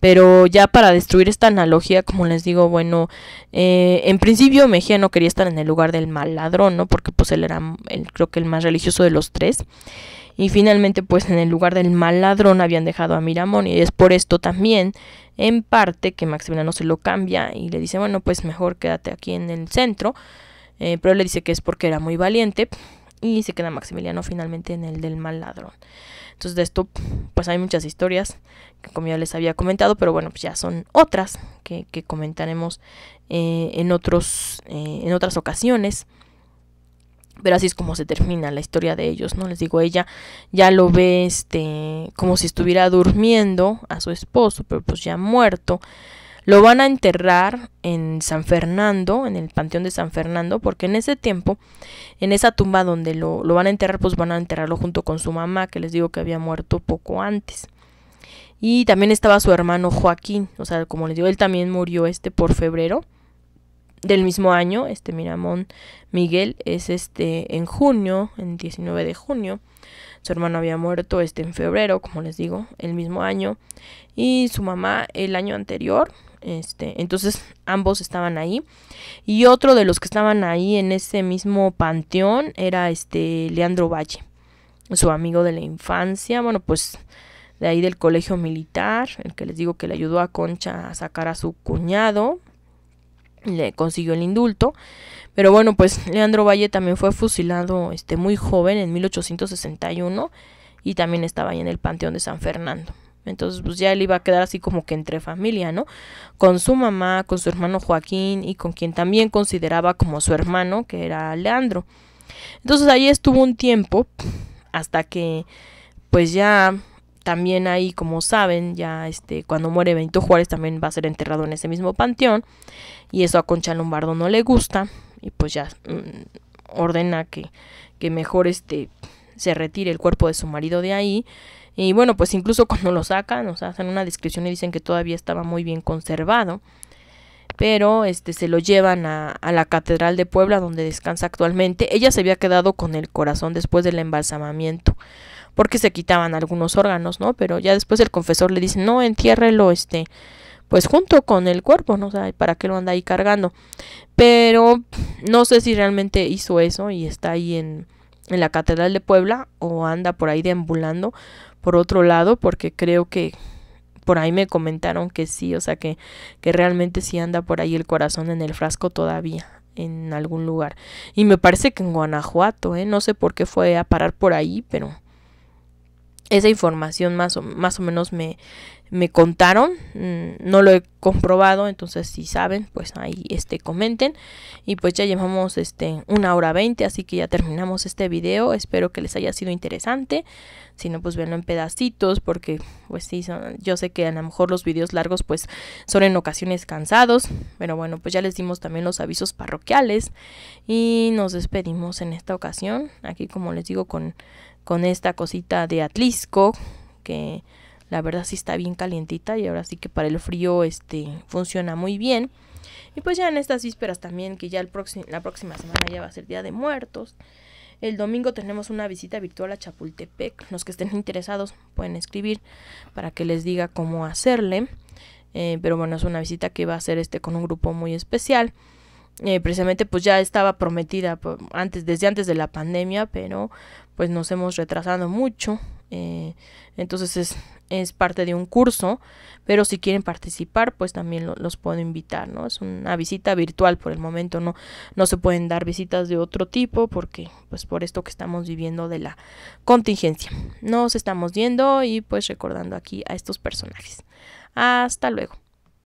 Pero ya para destruir esta analogía, como les digo, bueno, eh, en principio Mejía no quería estar en el lugar del mal ladrón, ¿no? Porque pues él era, el, creo que el más religioso de los tres. Y finalmente, pues en el lugar del mal ladrón habían dejado a Miramón. Y es por esto también, en parte, que Maximiliano se lo cambia y le dice, bueno, pues mejor quédate aquí en el centro eh, pero le dice que es porque era muy valiente y se queda Maximiliano finalmente en el del mal ladrón. Entonces de esto pues hay muchas historias que como ya les había comentado, pero bueno, pues ya son otras que, comentaremos eh, en, otros, eh, en otras ocasiones. Pero así es como se termina la historia de ellos, ¿no? Les digo, ella ya lo ve este, como si estuviera durmiendo a su esposo, pero pues ya muerto. Lo van a enterrar en San Fernando, en el Panteón de San Fernando, porque en ese tiempo, en esa tumba donde lo, van a enterrar, pues van a enterrarlo junto con su mamá, que les digo que había muerto poco antes. Y también estaba su hermano Joaquín, o sea, como les digo, él también murió este por febrero del mismo año, este Miramón Miguel es este en junio, en 19 de junio. Su hermano había muerto este en febrero, como les digo, el mismo año y su mamá el año anterior, este, entonces ambos estaban ahí. Y otro de los que estaban ahí en ese mismo panteón era este Leandro Valle, su amigo de la infancia, bueno, pues de ahí del colegio militar, el que les digo que le ayudó a Concha a sacar a su cuñado, le consiguió el indulto. Pero bueno, pues Leandro Valle también fue fusilado este, muy joven en 1861 y también estaba ahí en el Panteón de San Fernando. Entonces, pues ya él iba a quedar así como que entre familia, ¿no? Con su mamá, con su hermano Joaquín y con quien también consideraba como su hermano, que era Leandro. Entonces ahí estuvo un tiempo hasta que, pues ya también ahí, como saben, ya este, cuando muere Benito Juárez también va a ser enterrado en ese mismo panteón. Y eso a Concha Lombardo no le gusta. Y pues ya mm, ordena que, que mejor este, se retire el cuerpo de su marido de ahí y bueno, pues incluso [laughs] cuando lo sacan, o sea, hacen una descripción y dicen que todavía estaba muy bien conservado. Pero este, se lo llevan a, la Catedral de Puebla, donde descansa actualmente. Ella se había quedado con el corazón después del embalsamamiento, porque se quitaban algunos órganos, ¿no? Pero ya después el confesor le dice, no, entiérrelo, este, pues junto con el cuerpo, ¿no? O sea, ¿para qué lo anda ahí cargando? Pero no sé si realmente hizo eso y está ahí en, en la Catedral de Puebla o anda por ahí deambulando, por otro lado, porque creo que por ahí me comentaron que sí, o sea que, que realmente sí anda por ahí el corazón en el frasco todavía en algún lugar. Y me parece que en Guanajuato, ¿eh? no sé por qué fue a parar por ahí, pero esa información más más o menos me, me contaron. Mm, no lo he comprobado, entonces si saben, pues ahí este, comenten. Y pues ya llevamos este, una hora veinte, así que ya terminamos este video. Espero que les haya sido interesante. Si no, pues véanlo en pedacitos, porque pues sí, son, yo sé que a lo mejor los videos largos pues son en ocasiones cansados. Pero bueno, pues ya les dimos también los avisos parroquiales. Y nos despedimos en esta ocasión. Aquí, como les digo, con, con esta cosita de Atlisco que la verdad sí está bien calientita y ahora sí que para el frío este funciona muy bien. Y pues ya en estas vísperas también, que ya el la próxima semana ya va a ser Día de Muertos. El domingo tenemos una visita virtual a Chapultepec. Los que estén interesados pueden escribir para que les diga cómo hacerle. Eh, pero bueno, es una visita que va a ser este con un grupo muy especial. Eh, precisamente pues ya estaba prometida antes, desde antes de la pandemia, pero pues nos hemos retrasado mucho eh, entonces es, parte de un curso, pero si quieren participar, pues también los puedo invitar, ¿no? Es una visita virtual por el momento, no, no se pueden dar visitas de otro tipo porque, pues por esto que estamos viviendo de la contingencia. Nos estamos viendo y pues recordando aquí a estos personajes. Hasta luego.